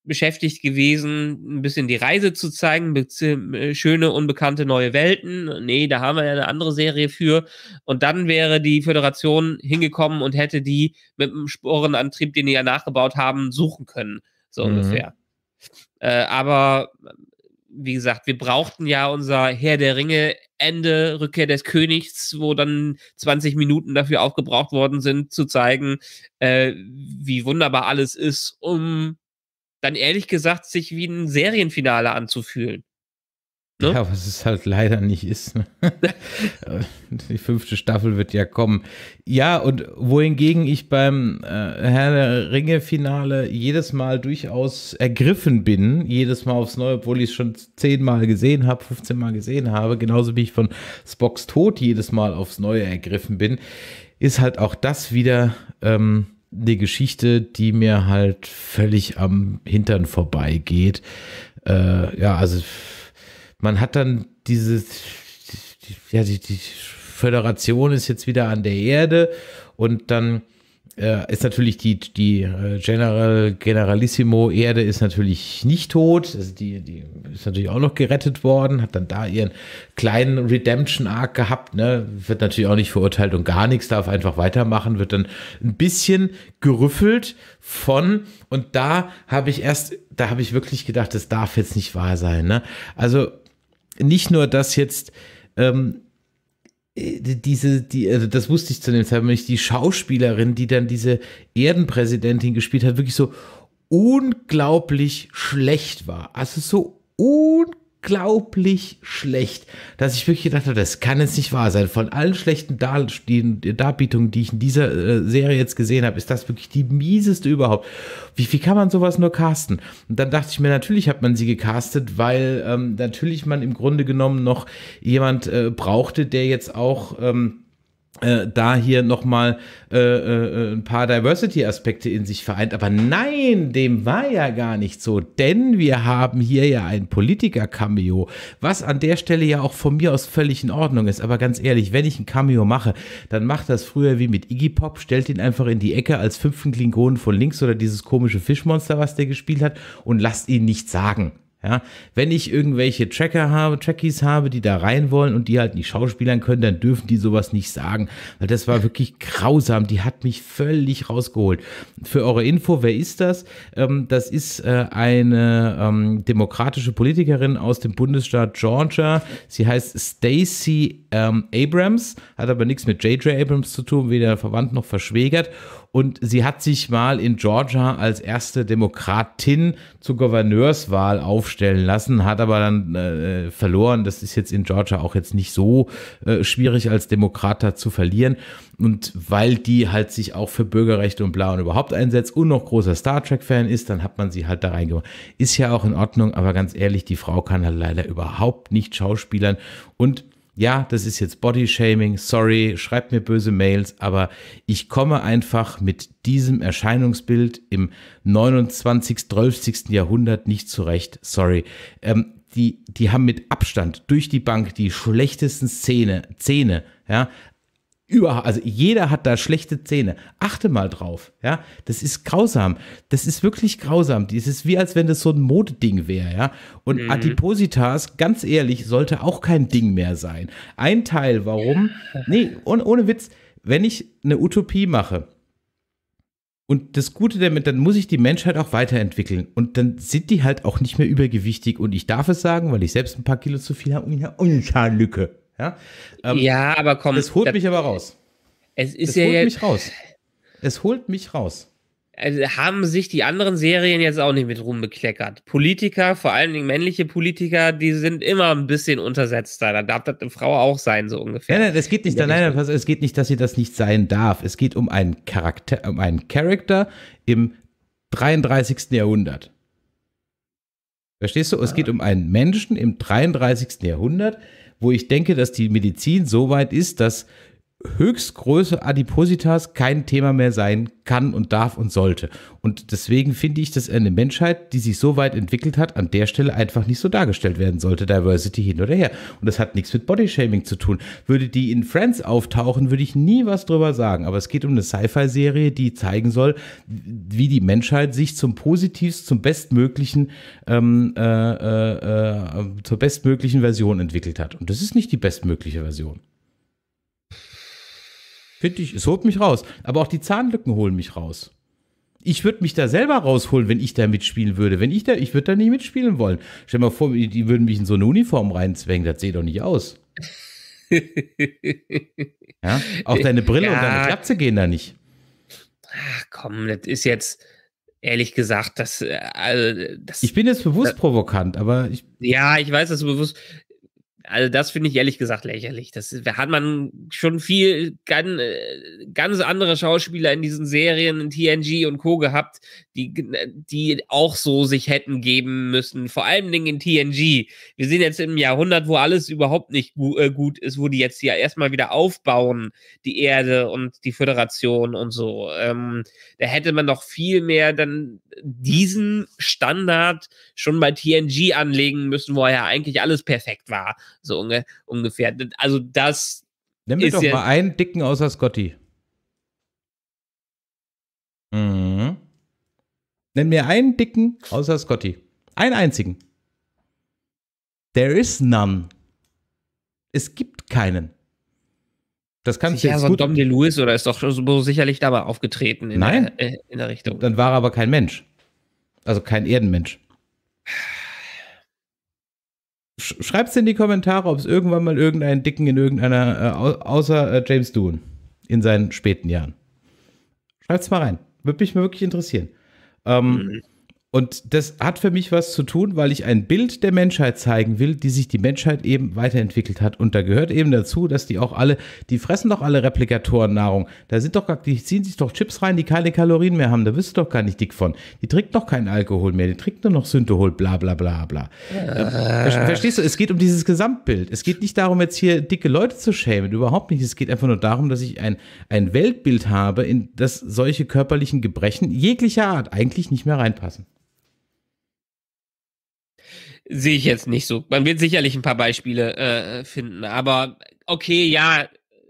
beschäftigt gewesen, ein bisschen die Reise zu zeigen, äh, schöne, unbekannte neue Welten. Nee, da haben wir ja eine andere Serie für. Und dann wäre die Föderation hingekommen und hätte die mit dem Sporenantrieb, den die ja nachgebaut haben, suchen können. So mhm. ungefähr. Äh, aber wie gesagt, wir brauchten ja unser Herr der Ringe Ende, Rückkehr des Königs, wo dann 20 Minuten dafür aufgebraucht worden sind, zu zeigen, äh, wie wunderbar alles ist, um dann ehrlich gesagt sich wie ein Serienfinale anzufühlen. Ne? Ja, was es halt leider nicht ist. Ne? die fünfte Staffel wird ja kommen. Ja, und wohingegen ich beim äh, Herr der Ringe-Finale jedes Mal durchaus ergriffen bin, jedes Mal aufs Neue, obwohl ich es schon zehnmal gesehen habe, 15 Mal gesehen habe, genauso wie ich von Spocks Tod jedes Mal aufs Neue ergriffen bin, ist halt auch das wieder ähm, eine Geschichte, die mir halt völlig am Hintern vorbeigeht. Äh, ja, also man hat dann dieses, ja, die, die Föderation ist jetzt wieder an der Erde und dann äh, ist natürlich die, die äh, General, Generalissimo Erde ist natürlich nicht tot, also die, die ist natürlich auch noch gerettet worden, hat dann da ihren kleinen Redemption-Arc gehabt, ne? wird natürlich auch nicht verurteilt und gar nichts, darf einfach weitermachen, wird dann ein bisschen gerüffelt von und da habe ich erst, da habe ich wirklich gedacht, das darf jetzt nicht wahr sein. Ne? Also nicht nur, dass jetzt ähm, äh, diese, die, also das wusste ich zu dem Zeitpunkt nicht, die Schauspielerin, die dann diese Erdenpräsidentin gespielt hat, wirklich so unglaublich schlecht war. Also so unglaublich unglaublich schlecht, dass ich wirklich gedacht habe, das kann jetzt nicht wahr sein. Von allen schlechten Dar die Darbietungen, die ich in dieser äh, Serie jetzt gesehen habe, ist das wirklich die mieseste überhaupt. Wie, wie kann man sowas nur casten? Und dann dachte ich mir, natürlich hat man sie gecastet, weil ähm, natürlich man im Grunde genommen noch jemand äh, brauchte, der jetzt auch... Ähm, äh, da hier nochmal äh, äh, äh, ein paar Diversity-Aspekte in sich vereint. Aber nein, dem war ja gar nicht so, denn wir haben hier ja ein Politiker-Cameo, was an der Stelle ja auch von mir aus völlig in Ordnung ist. Aber ganz ehrlich, wenn ich ein Cameo mache, dann macht das früher wie mit Iggy Pop, stellt ihn einfach in die Ecke als fünften Klingonen von links oder dieses komische Fischmonster, was der gespielt hat, und lasst ihn nicht sagen. Ja, wenn ich irgendwelche Tracker habe, Trackies habe, die da rein wollen und die halt nicht schauspielern können, dann dürfen die sowas nicht sagen. Weil das war wirklich grausam. Die hat mich völlig rausgeholt. Für eure Info, wer ist das? Ähm, das ist äh, eine ähm, demokratische Politikerin aus dem Bundesstaat Georgia. Sie heißt Stacey ähm, Abrams, hat aber nichts mit J.J. Abrams zu tun, weder verwandt noch verschwägert und sie hat sich mal in Georgia als erste Demokratin zur Gouverneurswahl aufstellen lassen, hat aber dann äh, verloren. Das ist jetzt in Georgia auch jetzt nicht so äh, schwierig als Demokrat da zu verlieren. Und weil die halt sich auch für Bürgerrechte und bla und überhaupt einsetzt und noch großer Star Trek-Fan ist, dann hat man sie halt da reingemacht. Ist ja auch in Ordnung, aber ganz ehrlich, die Frau kann halt leider überhaupt nicht schauspielern und ja, das ist jetzt Bodyshaming, sorry, schreibt mir böse Mails, aber ich komme einfach mit diesem Erscheinungsbild im 29., 30. Jahrhundert nicht zurecht, sorry. Ähm, die, die haben mit Abstand durch die Bank die schlechtesten Szene, Szene, ja, Überhaupt, also jeder hat da schlechte Zähne. Achte mal drauf, ja. Das ist grausam. Das ist wirklich grausam. Das ist wie, als wenn das so ein Modeding wäre, ja. Und mhm. Adipositas, ganz ehrlich, sollte auch kein Ding mehr sein. Ein Teil, warum? Nee, und ohne Witz, wenn ich eine Utopie mache und das Gute damit, dann muss ich die Menschheit auch weiterentwickeln. Und dann sind die halt auch nicht mehr übergewichtig. Und ich darf es sagen, weil ich selbst ein paar Kilo zu viel habe und ich habe Lücke. Ja, ähm, ja aber komm. Es holt das, mich aber raus. Es ist das ja holt jetzt, mich raus. Es holt mich raus. Also haben sich die anderen Serien jetzt auch nicht mit Ruhm bekleckert. Politiker, vor allen Dingen männliche Politiker, die sind immer ein bisschen untersetzter. Da darf das eine Frau auch sein, so ungefähr. Nein, nein, es geht nicht, nein, nein, es geht nicht, dass sie das nicht sein darf. Es geht um einen Charakter, um einen Charakter im 33. Jahrhundert. Verstehst du? Es geht um einen Menschen im 33. Jahrhundert, wo ich denke, dass die Medizin so weit ist, dass Höchstgröße Adipositas kein Thema mehr sein kann und darf und sollte. Und deswegen finde ich, dass eine Menschheit, die sich so weit entwickelt hat, an der Stelle einfach nicht so dargestellt werden sollte. Diversity hin oder her. Und das hat nichts mit Bodyshaming zu tun. Würde die in Friends auftauchen, würde ich nie was drüber sagen. Aber es geht um eine Sci-Fi-Serie, die zeigen soll, wie die Menschheit sich zum Positivsten, zum bestmöglichen, ähm, äh, äh, äh, zur bestmöglichen Version entwickelt hat. Und das ist nicht die bestmögliche Version. Finde ich, es holt mich raus. Aber auch die Zahnlücken holen mich raus. Ich würde mich da selber rausholen, wenn ich da mitspielen würde. Wenn ich da, ich würde da nicht mitspielen wollen. Stell dir mal vor, die würden mich in so eine Uniform reinzwängen. Das sieht doch nicht aus. ja? Auch deine Brille ja. und deine Glatze gehen da nicht. Ach komm, das ist jetzt ehrlich gesagt, das, äh, also, das Ich bin jetzt bewusst das, provokant, aber ich. Ja, ich weiß, dass du bewusst also das finde ich ehrlich gesagt lächerlich. Das hat man schon viel ganz, äh, ganz andere Schauspieler in diesen Serien in TNG und Co gehabt, die äh, die auch so sich hätten geben müssen. Vor allem in TNG. Wir sind jetzt im Jahrhundert, wo alles überhaupt nicht gu äh gut ist, wo die jetzt ja erstmal wieder aufbauen, die Erde und die Föderation und so. Ähm, da hätte man noch viel mehr dann diesen Standard schon bei TNG anlegen müssen, wo ja eigentlich alles perfekt war so unge ungefähr. Also das. Nimm mir doch ja mal einen dicken außer Scotty. Mhm. Nenn mir einen dicken außer Scotty. Einen einzigen. There is none. Es gibt keinen. Das kannst du jetzt so gut. Dom Lewis oder ist doch so sicherlich dabei aufgetreten in, Nein. Der, äh, in der Richtung. Dann war er aber kein Mensch. Also kein Erdenmensch. Schreibt es in die Kommentare, ob es irgendwann mal irgendeinen Dicken in irgendeiner, äh, außer äh, James Doon in seinen späten Jahren. Schreibt es mal rein. Würde mich wirklich interessieren. Ähm, mhm. Und das hat für mich was zu tun, weil ich ein Bild der Menschheit zeigen will, die sich die Menschheit eben weiterentwickelt hat. Und da gehört eben dazu, dass die auch alle, die fressen doch alle Replikatoren-Nahrung. Da sind doch, die ziehen sich doch Chips rein, die keine Kalorien mehr haben. Da wirst du doch gar nicht dick von. Die trinkt doch keinen Alkohol mehr, die trinkt nur noch Synthehol, bla bla bla bla. Äh. Verstehst du, es geht um dieses Gesamtbild. Es geht nicht darum, jetzt hier dicke Leute zu schämen, überhaupt nicht. Es geht einfach nur darum, dass ich ein, ein Weltbild habe, in das solche körperlichen Gebrechen jeglicher Art eigentlich nicht mehr reinpassen. Sehe ich jetzt nicht so. Man wird sicherlich ein paar Beispiele äh, finden, aber okay, ja,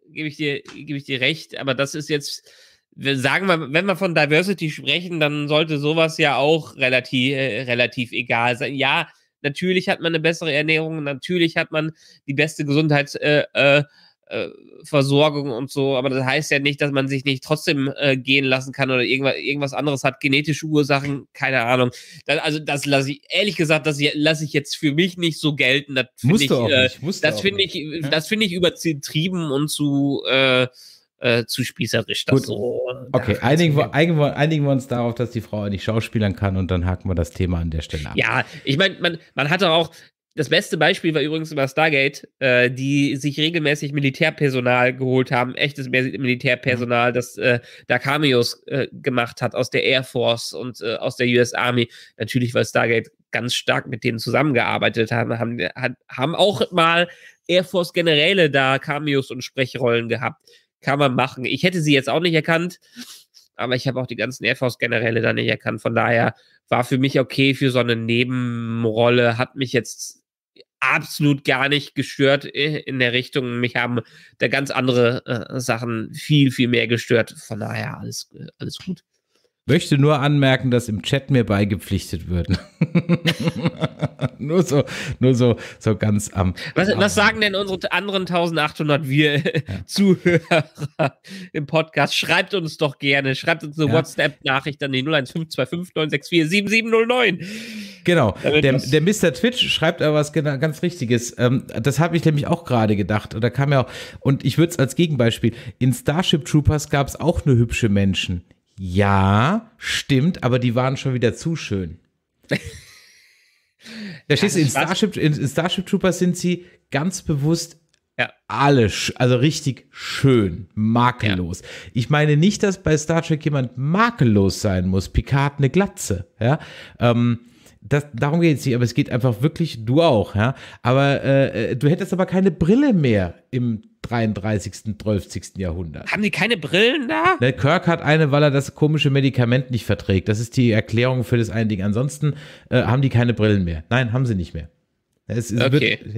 gebe ich dir, gebe ich dir recht, aber das ist jetzt, sagen wir, wenn wir von Diversity sprechen, dann sollte sowas ja auch relativ, äh, relativ egal sein. Ja, natürlich hat man eine bessere Ernährung, natürlich hat man die beste Gesundheits, äh, äh äh, Versorgung und so, aber das heißt ja nicht, dass man sich nicht trotzdem äh, gehen lassen kann oder irgendwas, irgendwas anderes hat, genetische Ursachen, keine Ahnung. Das, also das lasse ich, ehrlich gesagt, das lasse ich jetzt für mich nicht so gelten. Das finde ich, äh, das finde ich, ja? das finde ich übertrieben und zu, äh, äh, zu spießerisch. Gut. So, okay, einigen also wir, einigen, wir, einigen wir uns darauf, dass die Frau nicht schauspielern kann und dann haken wir das Thema an der Stelle ab. Ja, ich meine, man, man hat doch auch, das beste Beispiel war übrigens immer Stargate, äh, die sich regelmäßig Militärpersonal geholt haben, echtes Militärpersonal, das äh, da Cameos äh, gemacht hat aus der Air Force und äh, aus der US Army. Natürlich, weil Stargate ganz stark mit denen zusammengearbeitet haben, haben, haben auch mal Air Force Generäle da Cameos und Sprechrollen gehabt. Kann man machen. Ich hätte sie jetzt auch nicht erkannt, aber ich habe auch die ganzen Air Force Generäle da nicht erkannt. Von daher war für mich okay für so eine Nebenrolle, hat mich jetzt absolut gar nicht gestört äh, in der Richtung. Mich haben da ganz andere äh, Sachen viel, viel mehr gestört. Von daher alles, äh, alles gut. Möchte nur anmerken, dass im Chat mir beigepflichtet wird. nur so, nur so, so ganz am. Was, am was sagen denn unsere anderen 1800 wir ja. Zuhörer im Podcast? Schreibt uns doch gerne. Schreibt uns eine ja. WhatsApp-Nachricht an die 015259647709. Genau. Der, der Mr. Twitch schreibt aber was ganz Richtiges. Ähm, das habe ich nämlich auch gerade gedacht. Und da kam ja auch, und ich würde es als Gegenbeispiel: In Starship Troopers gab es auch nur hübsche Menschen ja, stimmt, aber die waren schon wieder zu schön. da stehst du, in Starship, in Starship Troopers sind sie ganz bewusst ja. Alle, also richtig schön, makellos. Ja. Ich meine nicht, dass bei Star Trek jemand makellos sein muss. Picard eine Glatze, ja. Ähm, das, darum geht es nicht, aber es geht einfach wirklich, du auch, ja. Aber äh, äh du hättest aber keine Brille mehr im 33., 12. Jahrhundert. Haben die keine Brillen da? Der ne, Kirk hat eine, weil er das komische Medikament nicht verträgt. Das ist die Erklärung für das eine Ding. Ansonsten äh, haben die keine Brillen mehr. Nein, haben sie nicht mehr. Es, es okay. wird,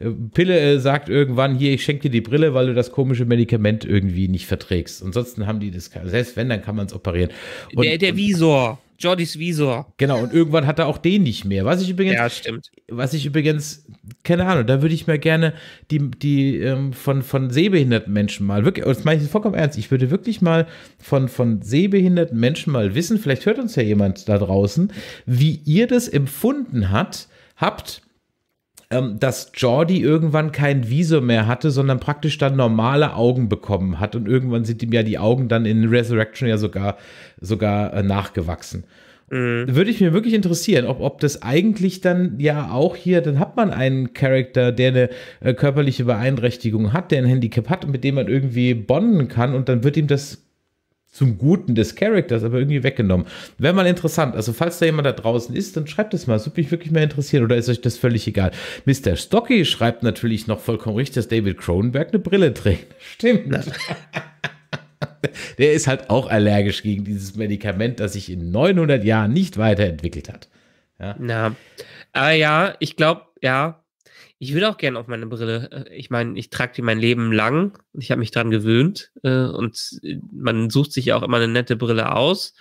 ja, Pille äh, sagt irgendwann hier, ich schenke dir die Brille, weil du das komische Medikament irgendwie nicht verträgst. Ansonsten haben die das, selbst wenn, dann kann man es operieren. Und, der, der Visor. Jordi Visor. Genau, und irgendwann hat er auch den nicht mehr. Was ich übrigens. Ja, stimmt. Was ich übrigens, keine Ahnung, da würde ich mir gerne die, die ähm, von, von sehbehinderten Menschen mal, wirklich, das meine ich vollkommen ernst, ich würde wirklich mal von, von sehbehinderten Menschen mal wissen, vielleicht hört uns ja jemand da draußen, wie ihr das empfunden hat, habt ähm, dass Jordi irgendwann kein Visum mehr hatte, sondern praktisch dann normale Augen bekommen hat. Und irgendwann sind ihm ja die Augen dann in Resurrection ja sogar, sogar äh, nachgewachsen. Mhm. Würde ich mir wirklich interessieren, ob, ob das eigentlich dann ja auch hier, dann hat man einen Charakter, der eine äh, körperliche Beeinträchtigung hat, der ein Handicap hat und mit dem man irgendwie bonden kann und dann wird ihm das zum Guten des Charakters, aber irgendwie weggenommen. Wäre mal interessant. Also, falls da jemand da draußen ist, dann schreibt es mal. Das würde mich wirklich mehr interessieren. Oder ist euch das völlig egal? Mr. Stocky schreibt natürlich noch vollkommen richtig, dass David Cronenberg eine Brille trägt. Stimmt. Der ist halt auch allergisch gegen dieses Medikament, das sich in 900 Jahren nicht weiterentwickelt hat. Ja. Na, ah, ja, ich glaube, ja, ich würde auch gerne auf meine Brille. Äh, ich meine, ich trage die mein Leben lang. Ich habe mich dran gewöhnt. Äh, und äh, man sucht sich ja auch immer eine nette Brille aus.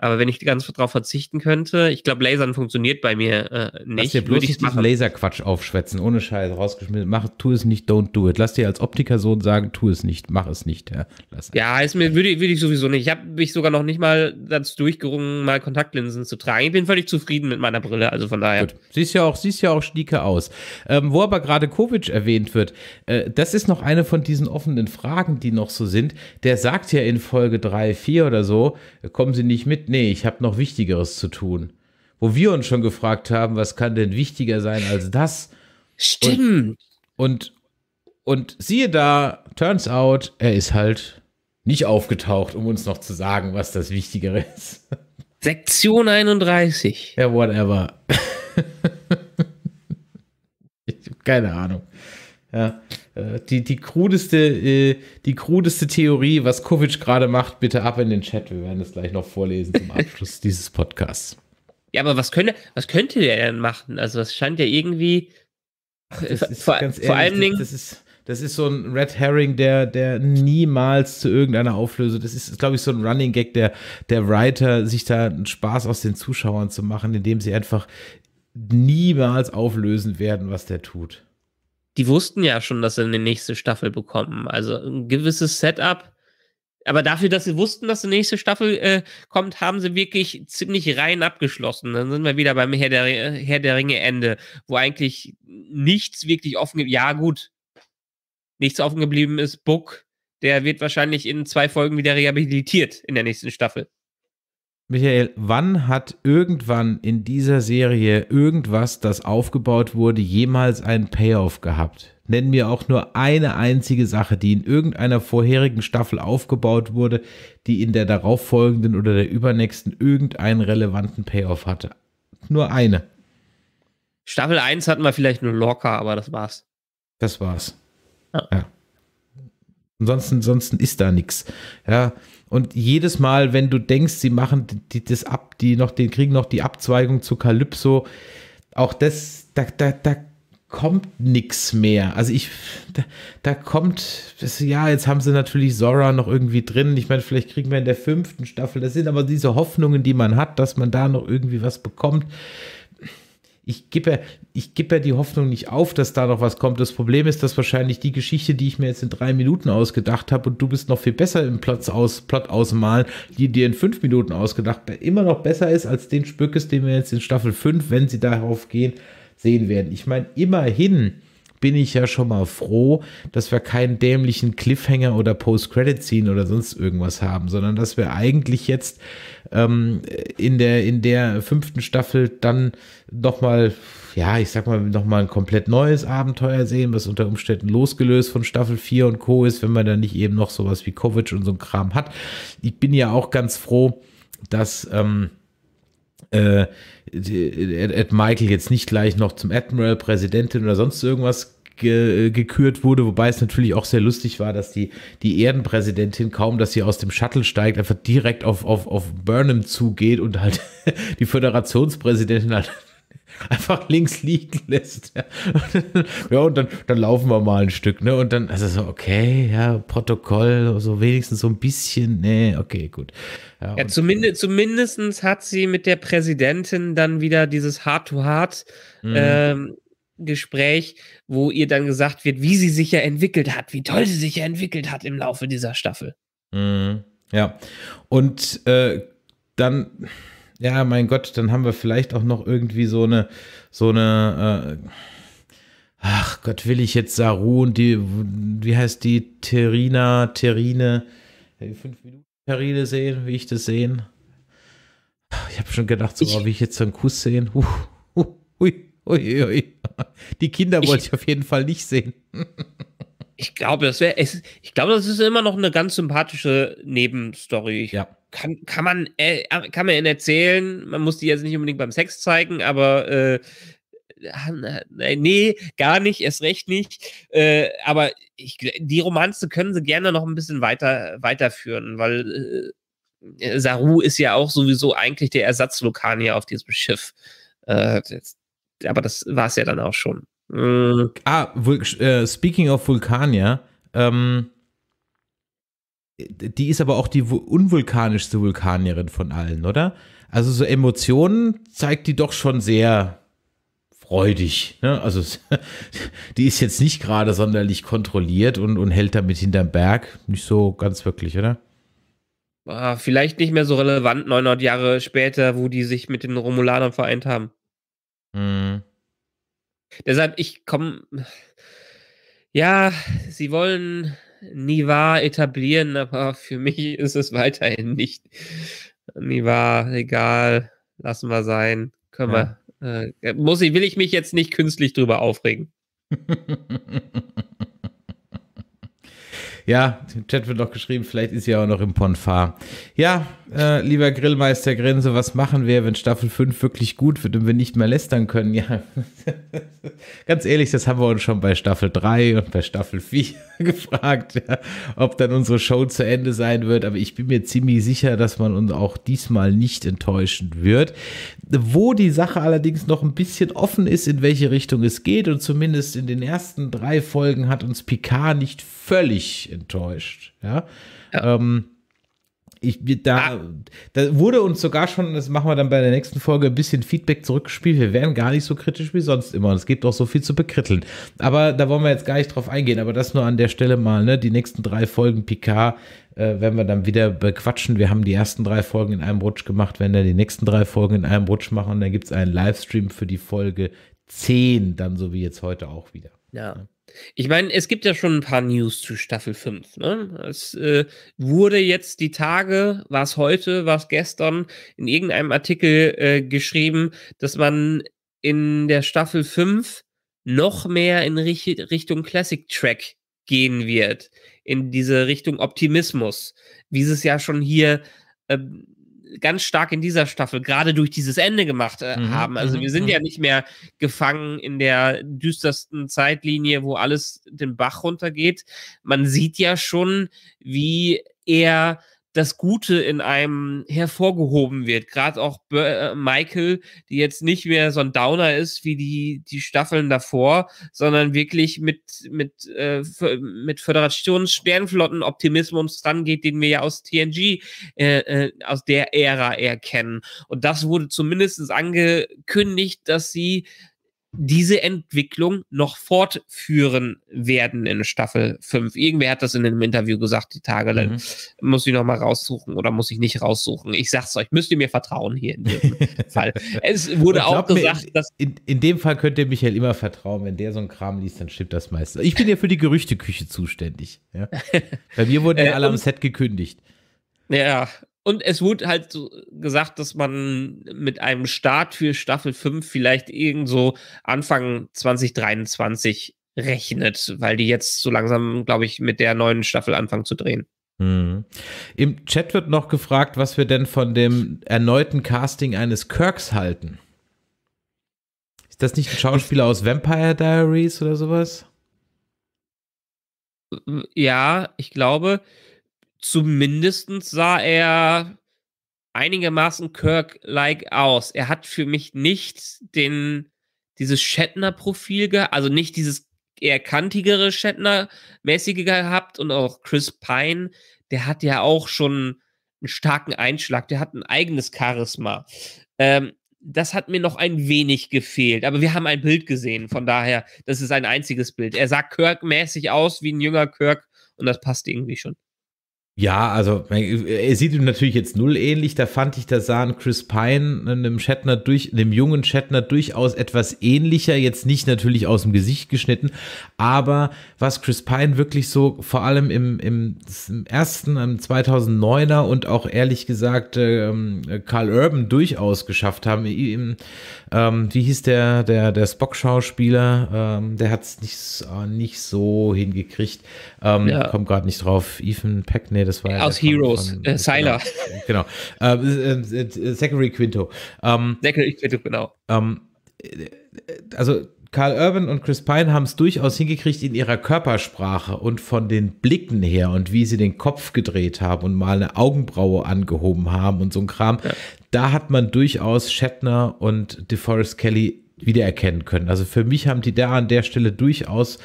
Aber wenn ich ganz darauf verzichten könnte, ich glaube, Lasern funktioniert bei mir äh, nicht. Lass dir bloß nicht diesen Laserquatsch aufschwätzen, ohne Scheiß, rausgeschmissen. Mach, tu es nicht, don't do it. Lass dir als Optikersohn sagen, tu es nicht, mach es nicht. Ja, ja ist mir, würde, würde ich sowieso nicht. Ich habe mich sogar noch nicht mal dazu durchgerungen, mal Kontaktlinsen zu tragen. Ich bin völlig zufrieden mit meiner Brille, also von daher. Gut. Siehst ja auch, siehst ja auch schnieke aus. Ähm, wo aber gerade Kovic erwähnt wird, äh, das ist noch eine von diesen offenen Fragen, die noch so sind. Der sagt ja in Folge 3, 4 oder so, äh, kommen Sie nicht mit, nee, ich habe noch Wichtigeres zu tun. Wo wir uns schon gefragt haben, was kann denn wichtiger sein als das? Stimmt. Und, und, und siehe da, turns out, er ist halt nicht aufgetaucht, um uns noch zu sagen, was das Wichtigere ist. Sektion 31. Ja, whatever. ich habe keine Ahnung. Ja. Äh, die, die, krudeste, äh, die krudeste Theorie, was Kovic gerade macht, bitte ab in den Chat. Wir werden es gleich noch vorlesen zum Abschluss dieses Podcasts. Ja, aber was könnte, was könnte der denn machen? Also, das scheint ja irgendwie. Ach, äh, vor, ehrlich, vor allen Dingen. Das, das ist, das ist so ein Red Herring, der, der niemals zu irgendeiner Auflösung. Das ist, glaube ich, so ein Running Gag der, der Writer, sich da einen Spaß aus den Zuschauern zu machen, indem sie einfach niemals auflösen werden, was der tut die wussten ja schon, dass sie eine nächste Staffel bekommen. Also ein gewisses Setup. Aber dafür, dass sie wussten, dass die nächste Staffel äh, kommt, haben sie wirklich ziemlich rein abgeschlossen. Dann sind wir wieder beim Herr der, Herr der Ringe Ende, wo eigentlich nichts wirklich offen geblieben Ja, gut. Nichts offen geblieben ist. Book, der wird wahrscheinlich in zwei Folgen wieder rehabilitiert in der nächsten Staffel. Michael, wann hat irgendwann in dieser Serie irgendwas, das aufgebaut wurde, jemals einen Payoff gehabt? Nennen wir auch nur eine einzige Sache, die in irgendeiner vorherigen Staffel aufgebaut wurde, die in der darauffolgenden oder der übernächsten irgendeinen relevanten Payoff hatte. Nur eine. Staffel 1 hatten wir vielleicht nur locker, aber das war's. Das war's. Ja. ja. Ansonsten, ansonsten ist da nichts. Ja. Und jedes Mal, wenn du denkst, sie machen die, das ab, die noch, den kriegen noch die Abzweigung zu Kalypso, auch das, da, da, da kommt nichts mehr. Also ich, da, da kommt, das, ja, jetzt haben sie natürlich Zora noch irgendwie drin. Ich meine, vielleicht kriegen wir in der fünften Staffel, das sind aber diese Hoffnungen, die man hat, dass man da noch irgendwie was bekommt ich gebe ja, ich gebe ja die Hoffnung nicht auf, dass da noch was kommt. Das Problem ist, dass wahrscheinlich die Geschichte, die ich mir jetzt in drei Minuten ausgedacht habe, und du bist noch viel besser im Platz aus, Plot ausmalen, die dir in fünf Minuten ausgedacht, immer noch besser ist als den Spückes, den wir jetzt in Staffel 5, wenn sie darauf gehen, sehen werden. Ich meine, immerhin bin ich ja schon mal froh, dass wir keinen dämlichen Cliffhanger oder Post-Credit scene oder sonst irgendwas haben, sondern dass wir eigentlich jetzt ähm, in, der, in der fünften Staffel dann nochmal, ja, ich sag mal, nochmal ein komplett neues Abenteuer sehen, was unter Umständen losgelöst von Staffel 4 und Co. ist, wenn man da nicht eben noch sowas wie Kovic und so ein Kram hat. Ich bin ja auch ganz froh, dass. Ähm, äh, Ed Michael jetzt nicht gleich noch zum Admiral, Präsidentin oder sonst irgendwas ge gekürt wurde, wobei es natürlich auch sehr lustig war, dass die, die Erdenpräsidentin kaum, dass sie aus dem Shuttle steigt, einfach direkt auf, auf, auf Burnham zugeht und halt die Föderationspräsidentin halt einfach links liegen lässt. ja, und dann, dann laufen wir mal ein Stück, ne? Und dann, also so, okay, ja, Protokoll, so wenigstens so ein bisschen, ne, okay, gut. Ja, ja zumindest, zumindest hat sie mit der Präsidentin dann wieder dieses Hard-to-Hard mhm. ähm, Gespräch, wo ihr dann gesagt wird, wie sie sich ja entwickelt hat, wie toll sie sich ja entwickelt hat im Laufe dieser Staffel. Mhm. Ja, und äh, dann ja, mein Gott, dann haben wir vielleicht auch noch irgendwie so eine, so eine, äh, ach Gott, will ich jetzt Saru und die, wie heißt die, Terina, Terine, fünf Minuten Terine sehen, wie ich das sehen? Ich habe schon gedacht, so, ich, oh, wie ich jetzt so einen Kuss sehen. Uh, uh, ui, ui, ui. Die Kinder wollte ich, ich auf jeden Fall nicht sehen. Ich glaube, das wäre, ich glaube, das ist immer noch eine ganz sympathische Nebenstory. Ja. Kann, kann man, äh, äh kann man ihn erzählen. Man muss die jetzt nicht unbedingt beim Sex zeigen, aber äh, äh, äh, nee, gar nicht, erst recht nicht. Äh, aber ich, die Romanze können sie gerne noch ein bisschen weiter weiterführen, weil äh, Saru ist ja auch sowieso eigentlich der Ersatz hier auf diesem Schiff. Äh, aber das war es ja dann auch schon. Äh, ah, Vul äh, speaking of Vulkanier, ähm, die ist aber auch die unvulkanischste Vulkanierin von allen, oder? Also so Emotionen zeigt die doch schon sehr freudig. Ne? Also die ist jetzt nicht gerade sonderlich kontrolliert und, und hält damit hinterm Berg. Nicht so ganz wirklich, oder? Ah, vielleicht nicht mehr so relevant 900 Jahre später, wo die sich mit den Romulanern vereint haben. Hm. Deshalb, ich komme. Ja, sie wollen Niva etablieren, aber für mich ist es weiterhin nicht Niva, egal, lassen wir sein. Können ja. wir. Äh, muss ich, will ich mich jetzt nicht künstlich drüber aufregen. ja, im Chat wird noch geschrieben, vielleicht ist sie auch noch im Ponfar. Ja, äh, lieber Grillmeister Grinse, was machen wir, wenn Staffel 5 wirklich gut wird und wir nicht mehr lästern können? Ja, ganz ehrlich, das haben wir uns schon bei Staffel 3 und bei Staffel 4 gefragt, ja, ob dann unsere Show zu Ende sein wird. Aber ich bin mir ziemlich sicher, dass man uns auch diesmal nicht enttäuschen wird. Wo die Sache allerdings noch ein bisschen offen ist, in welche Richtung es geht und zumindest in den ersten drei Folgen hat uns Picard nicht völlig enttäuscht. Ja. ja. Ähm, ich, da, ah. da wurde uns sogar schon, das machen wir dann bei der nächsten Folge, ein bisschen Feedback zurückgespielt. Wir wären gar nicht so kritisch wie sonst immer. Und es gibt auch so viel zu bekritteln. Aber da wollen wir jetzt gar nicht drauf eingehen. Aber das nur an der Stelle mal, ne? Die nächsten drei Folgen Picard äh, werden wir dann wieder bequatschen. Wir haben die ersten drei Folgen in einem Rutsch gemacht, werden dann die nächsten drei Folgen in einem Rutsch machen. Und dann gibt es einen Livestream für die Folge 10, dann so wie jetzt heute auch wieder. Ja. Ich meine, es gibt ja schon ein paar News zu Staffel 5. Ne? Es äh, wurde jetzt die Tage, war es heute, war es gestern, in irgendeinem Artikel äh, geschrieben, dass man in der Staffel 5 noch mehr in Richt Richtung Classic Track gehen wird. In diese Richtung Optimismus, wie es ja schon hier ähm, ganz stark in dieser Staffel gerade durch dieses Ende gemacht äh, mhm. haben. Also mhm, wir sind mhm. ja nicht mehr gefangen in der düstersten Zeitlinie, wo alles den Bach runtergeht. Man sieht ja schon, wie er das Gute in einem hervorgehoben wird. Gerade auch äh, Michael, die jetzt nicht mehr so ein Downer ist wie die, die Staffeln davor, sondern wirklich mit, mit, äh, mit Föderations Sternflotten Optimismus rangeht, den wir ja aus TNG, äh, äh, aus der Ära erkennen. Und das wurde zumindest angekündigt, dass sie diese Entwicklung noch fortführen werden in Staffel 5. Irgendwer hat das in einem Interview gesagt, die Tage, dann mhm. muss ich nochmal raussuchen oder muss ich nicht raussuchen. Ich sag's euch, müsst ihr mir vertrauen hier in diesem Fall. Es wurde auch gesagt, mir, dass. In, in, dem Fall könnt ihr Michael immer vertrauen. Wenn der so ein Kram liest, dann stimmt das meistens. Ich bin ja für die Gerüchteküche zuständig. Ja? Bei mir wurden ja äh, alle am Set gekündigt. Ja, und es wurde halt so gesagt, dass man mit einem Start für Staffel 5 vielleicht irgendwo Anfang 2023 rechnet, weil die jetzt so langsam, glaube ich, mit der neuen Staffel anfangen zu drehen. Hm. Im Chat wird noch gefragt, was wir denn von dem erneuten Casting eines Kirks halten. Ist das nicht ein Schauspieler aus Vampire Diaries oder sowas? Ja, ich glaube zumindest sah er einigermaßen Kirk-like aus. Er hat für mich nicht den, dieses Shatner-Profil, also nicht dieses eher kantigere Shatner-mäßige gehabt und auch Chris Pine, der hat ja auch schon einen starken Einschlag, der hat ein eigenes Charisma. Ähm, das hat mir noch ein wenig gefehlt, aber wir haben ein Bild gesehen, von daher, das ist ein einziges Bild. Er sah Kirk-mäßig aus wie ein jünger Kirk und das passt irgendwie schon. Ja, also er sieht ihm natürlich jetzt null ähnlich. Da fand ich, da sahen Chris Pine äh, einem Shatner durch, einem jungen Shatner durchaus etwas ähnlicher. Jetzt nicht natürlich aus dem Gesicht geschnitten, aber was Chris Pine wirklich so vor allem im, im, im ersten, im 2009er und auch ehrlich gesagt ähm, Karl Urban durchaus geschafft haben. Im, ähm, wie hieß der der der Spock Schauspieler? Ähm, der hat es nicht äh, nicht so hingekriegt. Ähm, ja. Kommt gerade nicht drauf. Ethan Peck, nee, das war. Aus Heroes, von, äh, Genau. Ähm, äh, äh, Zachary Quinto. Ähm, Zachary Quinto, genau. Ähm, also Carl Urban und Chris Pine haben es durchaus hingekriegt in ihrer Körpersprache und von den Blicken her und wie sie den Kopf gedreht haben und mal eine Augenbraue angehoben haben und so ein Kram. Ja. Da hat man durchaus Shatner und DeForest Kelly wiedererkennen können. Also für mich haben die da an der Stelle durchaus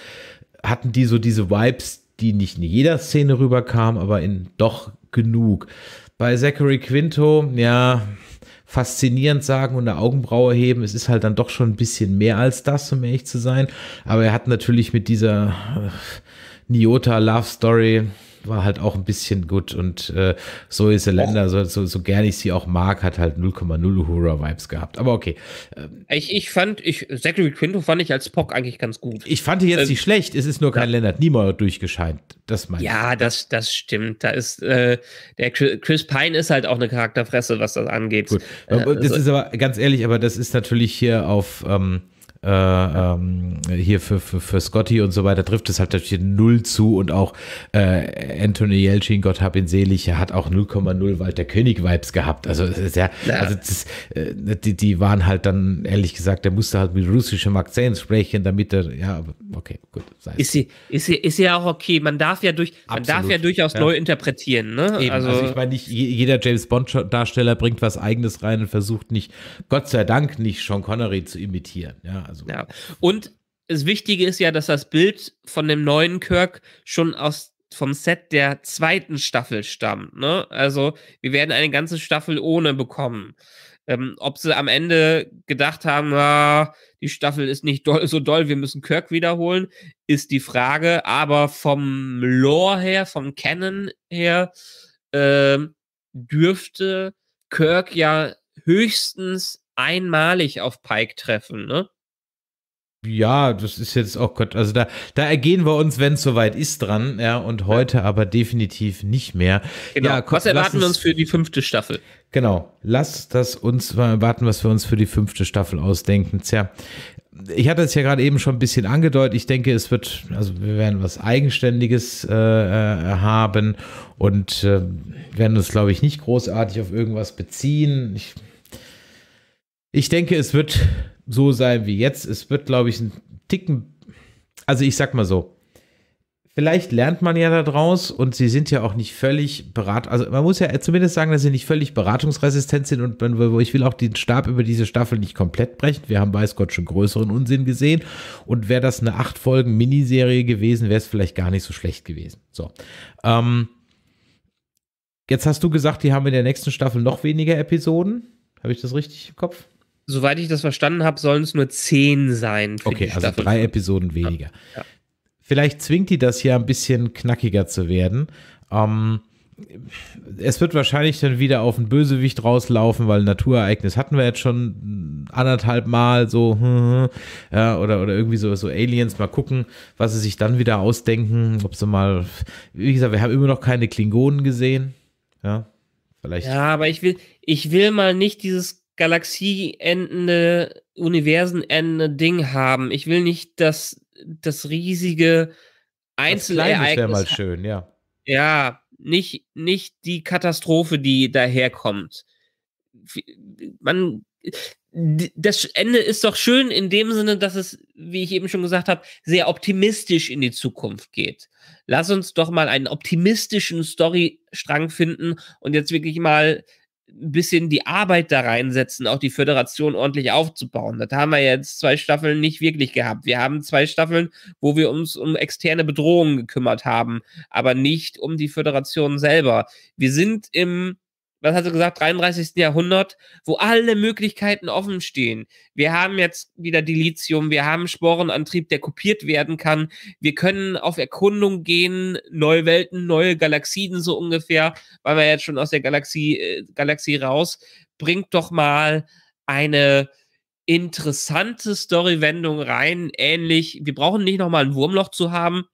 hatten die so diese Vibes, die nicht in jeder Szene rüberkam, aber in doch genug. Bei Zachary Quinto, ja, faszinierend sagen und eine Augenbraue heben. Es ist halt dann doch schon ein bisschen mehr als das, um ehrlich zu sein. Aber er hat natürlich mit dieser äh, Niota Love Story war halt auch ein bisschen gut und äh, so ist der Länder, so, so, so gern ich sie auch mag, hat halt 0,0 Hurra-Vibes gehabt. Aber okay. Ähm, ich, ich fand, ich, Zachary Quinto fand ich als Pock eigentlich ganz gut. Ich fand die jetzt ähm, nicht schlecht, es ist nur kein ja. Lennart Niemeyer durchgescheint. Das meine Ja, das, das stimmt. Da ist äh, der Chris Pine ist halt auch eine Charakterfresse, was das angeht. Gut. Äh, äh, das also, ist aber ganz ehrlich, aber das ist natürlich hier auf. Ähm, äh, ähm, hier für, für, für Scotty und so weiter trifft es halt natürlich null zu und auch äh, Anthony Yelchin, Gott hab ihn selig, hat auch 0,0 Walter König-Vibes gehabt. Also, ja, ja. also das, äh, die, die waren halt dann, ehrlich gesagt, der musste halt mit russischem Akzent sprechen, damit er, ja, okay, gut. Sei's. Ist, sie, ist, sie, ist ja auch okay, man darf ja, durch, Absolut. man darf ja durchaus ja. neu interpretieren. Ne? Eben, also, also ich meine, nicht jeder James Bond-Darsteller bringt was Eigenes rein und versucht nicht, Gott sei Dank, nicht Sean Connery zu imitieren. Ja, also. Ja. Und das Wichtige ist ja, dass das Bild von dem neuen Kirk schon aus vom Set der zweiten Staffel stammt. Ne? Also wir werden eine ganze Staffel ohne bekommen. Ähm, ob sie am Ende gedacht haben, na, die Staffel ist nicht doll, so doll, wir müssen Kirk wiederholen, ist die Frage. Aber vom Lore her, vom Canon her, äh, dürfte Kirk ja höchstens einmalig auf Pike treffen. Ne? Ja, das ist jetzt, oh Gott, also da, da ergehen wir uns, wenn es soweit ist, dran, ja, und heute ja. aber definitiv nicht mehr. Genau. Ja, Gott, was erwarten wir uns für die fünfte Staffel? Genau, lass das uns mal äh, warten, was wir uns für die fünfte Staffel ausdenken. Tja, ich hatte es ja gerade eben schon ein bisschen angedeutet. Ich denke, es wird, also wir werden was Eigenständiges äh, äh haben und äh, werden uns, glaube ich, nicht großartig auf irgendwas beziehen. Ich, ich denke, es wird so sein wie jetzt. Es wird, glaube ich, ein Ticken, also ich sag mal so, vielleicht lernt man ja daraus und sie sind ja auch nicht völlig berat, also man muss ja zumindest sagen, dass sie nicht völlig beratungsresistent sind und man, ich will auch den Stab über diese Staffel nicht komplett brechen. Wir haben weiß Gott schon größeren Unsinn gesehen und wäre das eine acht Folgen Miniserie gewesen, wäre es vielleicht gar nicht so schlecht gewesen. So. Ähm, jetzt hast du gesagt, die haben in der nächsten Staffel noch weniger Episoden. Habe ich das richtig im Kopf? soweit ich das verstanden habe, sollen es nur zehn sein. okay, also Staffel. drei Episoden weniger. Ja. Ja. Vielleicht zwingt die das ja ein bisschen knackiger zu werden. Ähm, es wird wahrscheinlich dann wieder auf den Bösewicht rauslaufen, weil Naturereignis hatten wir jetzt schon anderthalb Mal so hm, hm, ja, oder, oder irgendwie so, so Aliens. Mal gucken, was sie sich dann wieder ausdenken. Ob sie mal, wie gesagt, wir haben immer noch keine Klingonen gesehen. Ja, vielleicht. Ja, aber ich will, ich will mal nicht dieses galaxieendende, universenendende Ding haben. Ich will nicht, dass das riesige Einzelereignis. Das wäre mal schön, ja. Ja, nicht, nicht die Katastrophe, die daherkommt. Man, das Ende ist doch schön in dem Sinne, dass es, wie ich eben schon gesagt habe, sehr optimistisch in die Zukunft geht. Lass uns doch mal einen optimistischen Storystrang finden und jetzt wirklich mal ein bisschen die Arbeit da reinsetzen, auch die Föderation ordentlich aufzubauen. Das haben wir jetzt zwei Staffeln nicht wirklich gehabt. Wir haben zwei Staffeln, wo wir uns um externe Bedrohungen gekümmert haben, aber nicht um die Föderation selber. Wir sind im was hast du gesagt, 33. Jahrhundert, wo alle Möglichkeiten offen stehen. Wir haben jetzt wieder Dilithium, wir haben Sporenantrieb, der kopiert werden kann. Wir können auf Erkundung gehen, neue Welten, neue Galaxien so ungefähr, weil wir jetzt schon aus der Galaxie, äh, Galaxie raus. Bringt doch mal eine interessante Story-Wendung rein, ähnlich. Wir brauchen nicht nochmal ein Wurmloch zu haben,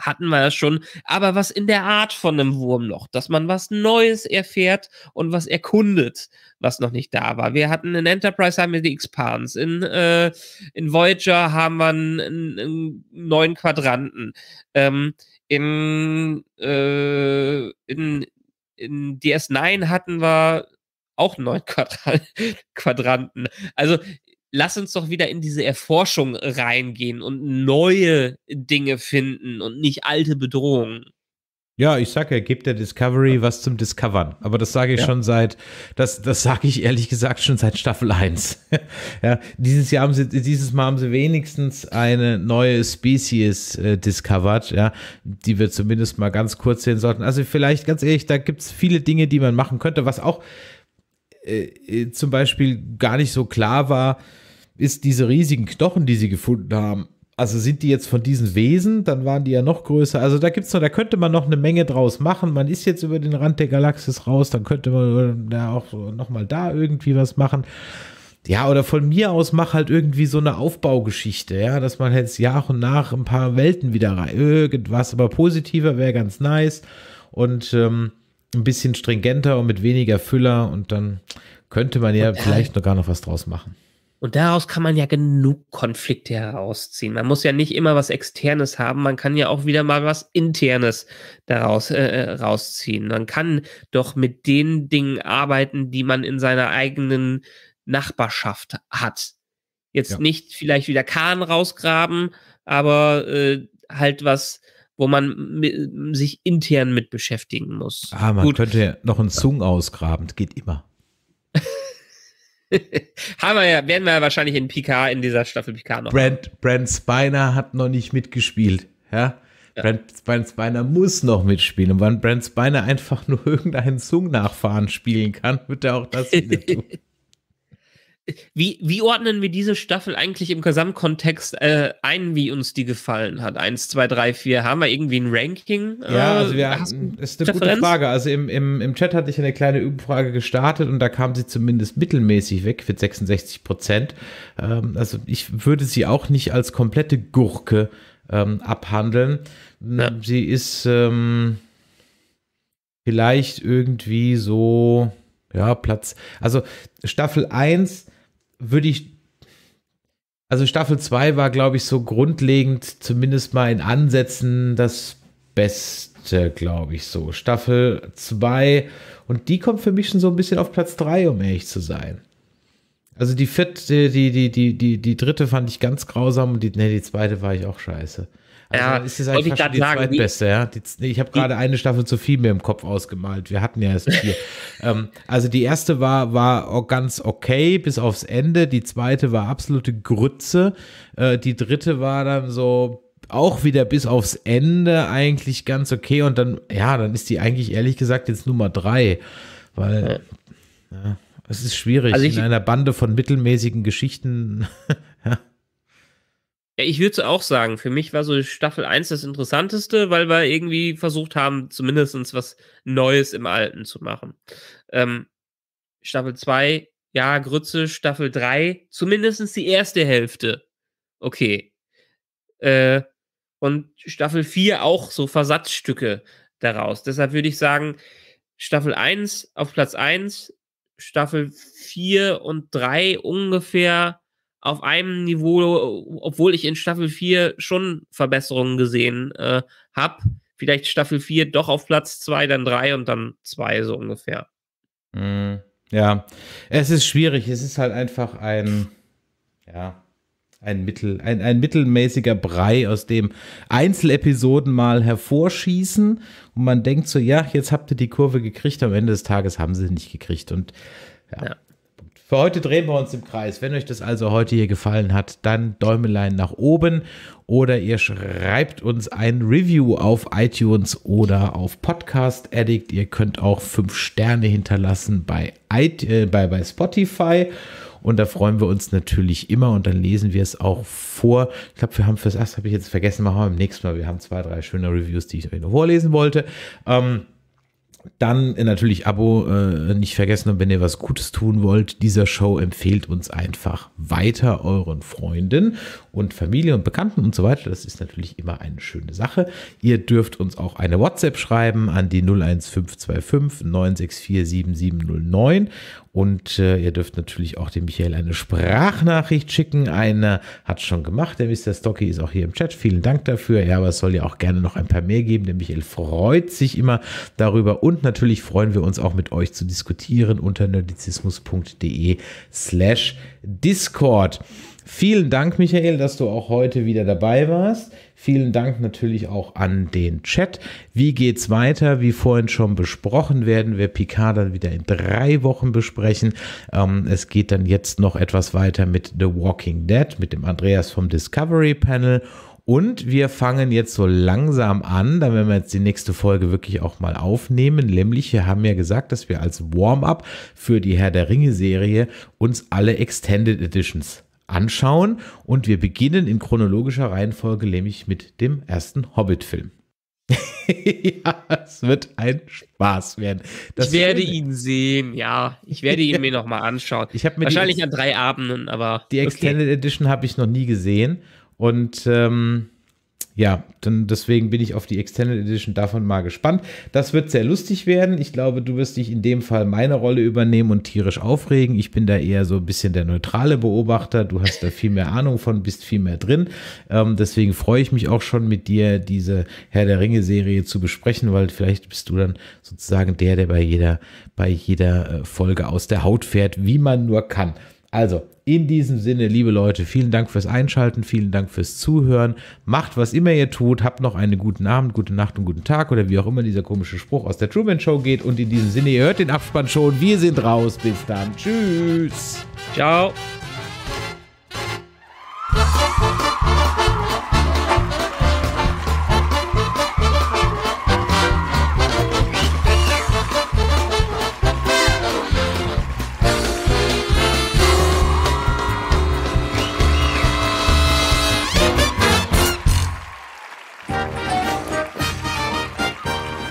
hatten wir ja schon, aber was in der Art von einem Wurmloch, dass man was Neues erfährt und was erkundet, was noch nicht da war. Wir hatten in Enterprise haben wir die Expans, in, äh, in Voyager haben wir einen, einen neuen Quadranten, ähm, in, äh, in, in DS9 hatten wir auch neun Quadranten. Also lass uns doch wieder in diese Erforschung reingehen und neue Dinge finden und nicht alte Bedrohungen. Ja, ich sage, er gibt der Discovery was zum Discovern. Aber das sage ich ja. schon seit, das, das sage ich ehrlich gesagt schon seit Staffel 1. ja, dieses Jahr haben sie, dieses Mal haben sie wenigstens eine neue Species äh, discovered, ja, die wir zumindest mal ganz kurz sehen sollten. Also vielleicht, ganz ehrlich, da gibt es viele Dinge, die man machen könnte, was auch äh, äh zum Beispiel gar nicht so klar war, ist diese riesigen Knochen, die sie gefunden haben, also sind die jetzt von diesen Wesen, dann waren die ja noch größer. Also da gibt's noch, da könnte man noch eine Menge draus machen. Man ist jetzt über den Rand der Galaxis raus, dann könnte man da auch nochmal da irgendwie was machen. Ja, oder von mir aus mach halt irgendwie so eine Aufbaugeschichte, ja, dass man jetzt nach und nach ein paar Welten wieder rein, irgendwas, aber positiver wäre ganz nice und ähm, ein bisschen stringenter und mit weniger Füller und dann könnte man ja äh, vielleicht noch gar noch was draus machen. Und daraus kann man ja genug Konflikte herausziehen. Man muss ja nicht immer was Externes haben, man kann ja auch wieder mal was Internes daraus äh, äh, rausziehen. Man kann doch mit den Dingen arbeiten, die man in seiner eigenen Nachbarschaft hat. Jetzt ja. nicht vielleicht wieder Kahn rausgraben, aber äh, halt was, wo man sich intern mit beschäftigen muss. Ah, man Gut. könnte noch einen Zung ausgraben, das geht immer. Haben wir ja, werden wir ja wahrscheinlich in PK, in dieser Staffel PK noch. Brent, Brent Spiner hat noch nicht mitgespielt. Ja? ja. Brent, Brent Spiner muss noch mitspielen. Und wenn Brent Spiner einfach nur irgendeinen Sung-Nachfahren spielen kann, wird er auch das wieder tun. wie, wie ordnen wir diese Staffel eigentlich im Gesamtkontext äh, ein, wie uns die gefallen hat? Eins, zwei, drei, vier. Haben wir irgendwie ein Ranking? Äh, ja, also wir, haben, ist eine Referenz? gute Frage. Also im, im, im Chat hatte ich eine kleine Übungfrage gestartet und da kam sie zumindest mittelmäßig weg mit 66 Prozent. Ähm, also ich würde sie auch nicht als komplette Gurke ähm, abhandeln. Hm, ja. Sie ist ähm, vielleicht irgendwie so ja, Platz. Also Staffel 1 würde ich. Also Staffel 2 war, glaube ich, so grundlegend, zumindest mal in Ansätzen, das Beste, glaube ich, so. Staffel 2. Und die kommt für mich schon so ein bisschen auf Platz 3, um ehrlich zu sein. Also die vierte, die, die, die, die, die dritte fand ich ganz grausam und die, nee, die zweite war ich auch scheiße. Also ja, ist jetzt halt eigentlich fast die sagen, zweitbeste, ja. Die, ich habe gerade eine Staffel zu viel mir im Kopf ausgemalt. Wir hatten ja erst vier. ähm, also die erste war, war ganz okay bis aufs Ende. Die zweite war absolute Grütze. Äh, die dritte war dann so auch wieder bis aufs Ende eigentlich ganz okay. Und dann, ja, dann ist die eigentlich ehrlich gesagt jetzt Nummer drei. Weil, ja, es ist schwierig, also ich, in einer Bande von mittelmäßigen Geschichten Ja, ich würde es auch sagen, für mich war so Staffel 1 das Interessanteste, weil wir irgendwie versucht haben, zumindest was Neues im Alten zu machen. Ähm, Staffel 2, ja, Grütze, Staffel 3, zumindest die erste Hälfte. Okay. Äh, und Staffel 4 auch so Versatzstücke daraus. Deshalb würde ich sagen, Staffel 1 auf Platz 1, Staffel 4 und 3 ungefähr auf einem Niveau, obwohl ich in Staffel 4 schon Verbesserungen gesehen äh, habe. Vielleicht Staffel 4 doch auf Platz 2, dann 3 und dann 2 so ungefähr. Mm, ja, es ist schwierig. Es ist halt einfach ein, ja, ein, Mittel, ein, ein mittelmäßiger Brei, aus dem Einzelepisoden mal hervorschießen und man denkt so, ja, jetzt habt ihr die Kurve gekriegt, am Ende des Tages haben sie nicht gekriegt. Und ja. ja. Für heute drehen wir uns im Kreis. Wenn euch das also heute hier gefallen hat, dann Däumelein nach oben oder ihr schreibt uns ein Review auf iTunes oder auf Podcast Addict. Ihr könnt auch fünf Sterne hinterlassen bei, äh, bei, bei Spotify. Und da freuen wir uns natürlich immer und dann lesen wir es auch vor. Ich glaube, wir haben fürs erste, habe ich jetzt vergessen, machen wir beim nächsten Mal. Wir haben zwei, drei schöne Reviews, die ich euch noch vorlesen wollte. Ähm, dann äh, natürlich Abo äh, nicht vergessen und wenn ihr was Gutes tun wollt, dieser Show empfehlt uns einfach weiter euren Freunden und Familie und Bekannten und so weiter. Das ist natürlich immer eine schöne Sache. Ihr dürft uns auch eine WhatsApp schreiben an die 01525 964 7709 und äh, ihr dürft natürlich auch dem Michael eine Sprachnachricht schicken. Einer hat schon gemacht. Der Mr. Stocky ist auch hier im Chat. Vielen Dank dafür. Ja, aber es soll ja auch gerne noch ein paar mehr geben. Der Michael freut sich immer darüber. Und und natürlich freuen wir uns auch mit euch zu diskutieren unter nerdizismus.de slash Discord. Vielen Dank, Michael, dass du auch heute wieder dabei warst. Vielen Dank natürlich auch an den Chat. Wie geht's weiter? Wie vorhin schon besprochen, werden wir Picard dann wieder in drei Wochen besprechen. Ähm, es geht dann jetzt noch etwas weiter mit The Walking Dead, mit dem Andreas vom Discovery Panel und wir fangen jetzt so langsam an, dann werden wir jetzt die nächste Folge wirklich auch mal aufnehmen. Nämlich, wir haben ja gesagt, dass wir als Warm-up für die Herr der Ringe-Serie uns alle Extended Editions anschauen. Und wir beginnen in chronologischer Reihenfolge nämlich mit dem ersten Hobbit-Film. ja, es wird ein Spaß werden. Das ich werde ihn sehen, ja. Ich werde ihn mir nochmal anschauen. Ich mir Wahrscheinlich an drei Abenden, aber. Die Extended okay. Edition habe ich noch nie gesehen. Und ähm, ja, dann deswegen bin ich auf die Extended Edition davon mal gespannt. Das wird sehr lustig werden. Ich glaube, du wirst dich in dem Fall meine Rolle übernehmen und tierisch aufregen. Ich bin da eher so ein bisschen der neutrale Beobachter. Du hast da viel mehr Ahnung von, bist viel mehr drin. Ähm, deswegen freue ich mich auch schon mit dir, diese Herr der Ringe-Serie zu besprechen, weil vielleicht bist du dann sozusagen der, der bei jeder, bei jeder äh, Folge aus der Haut fährt, wie man nur kann. Also, in diesem Sinne, liebe Leute, vielen Dank fürs Einschalten, vielen Dank fürs Zuhören. Macht, was immer ihr tut. Habt noch einen guten Abend, gute Nacht und guten Tag oder wie auch immer dieser komische Spruch aus der Truman Show geht. Und in diesem Sinne, ihr hört den Abspann schon. Wir sind raus. Bis dann. Tschüss. Ciao.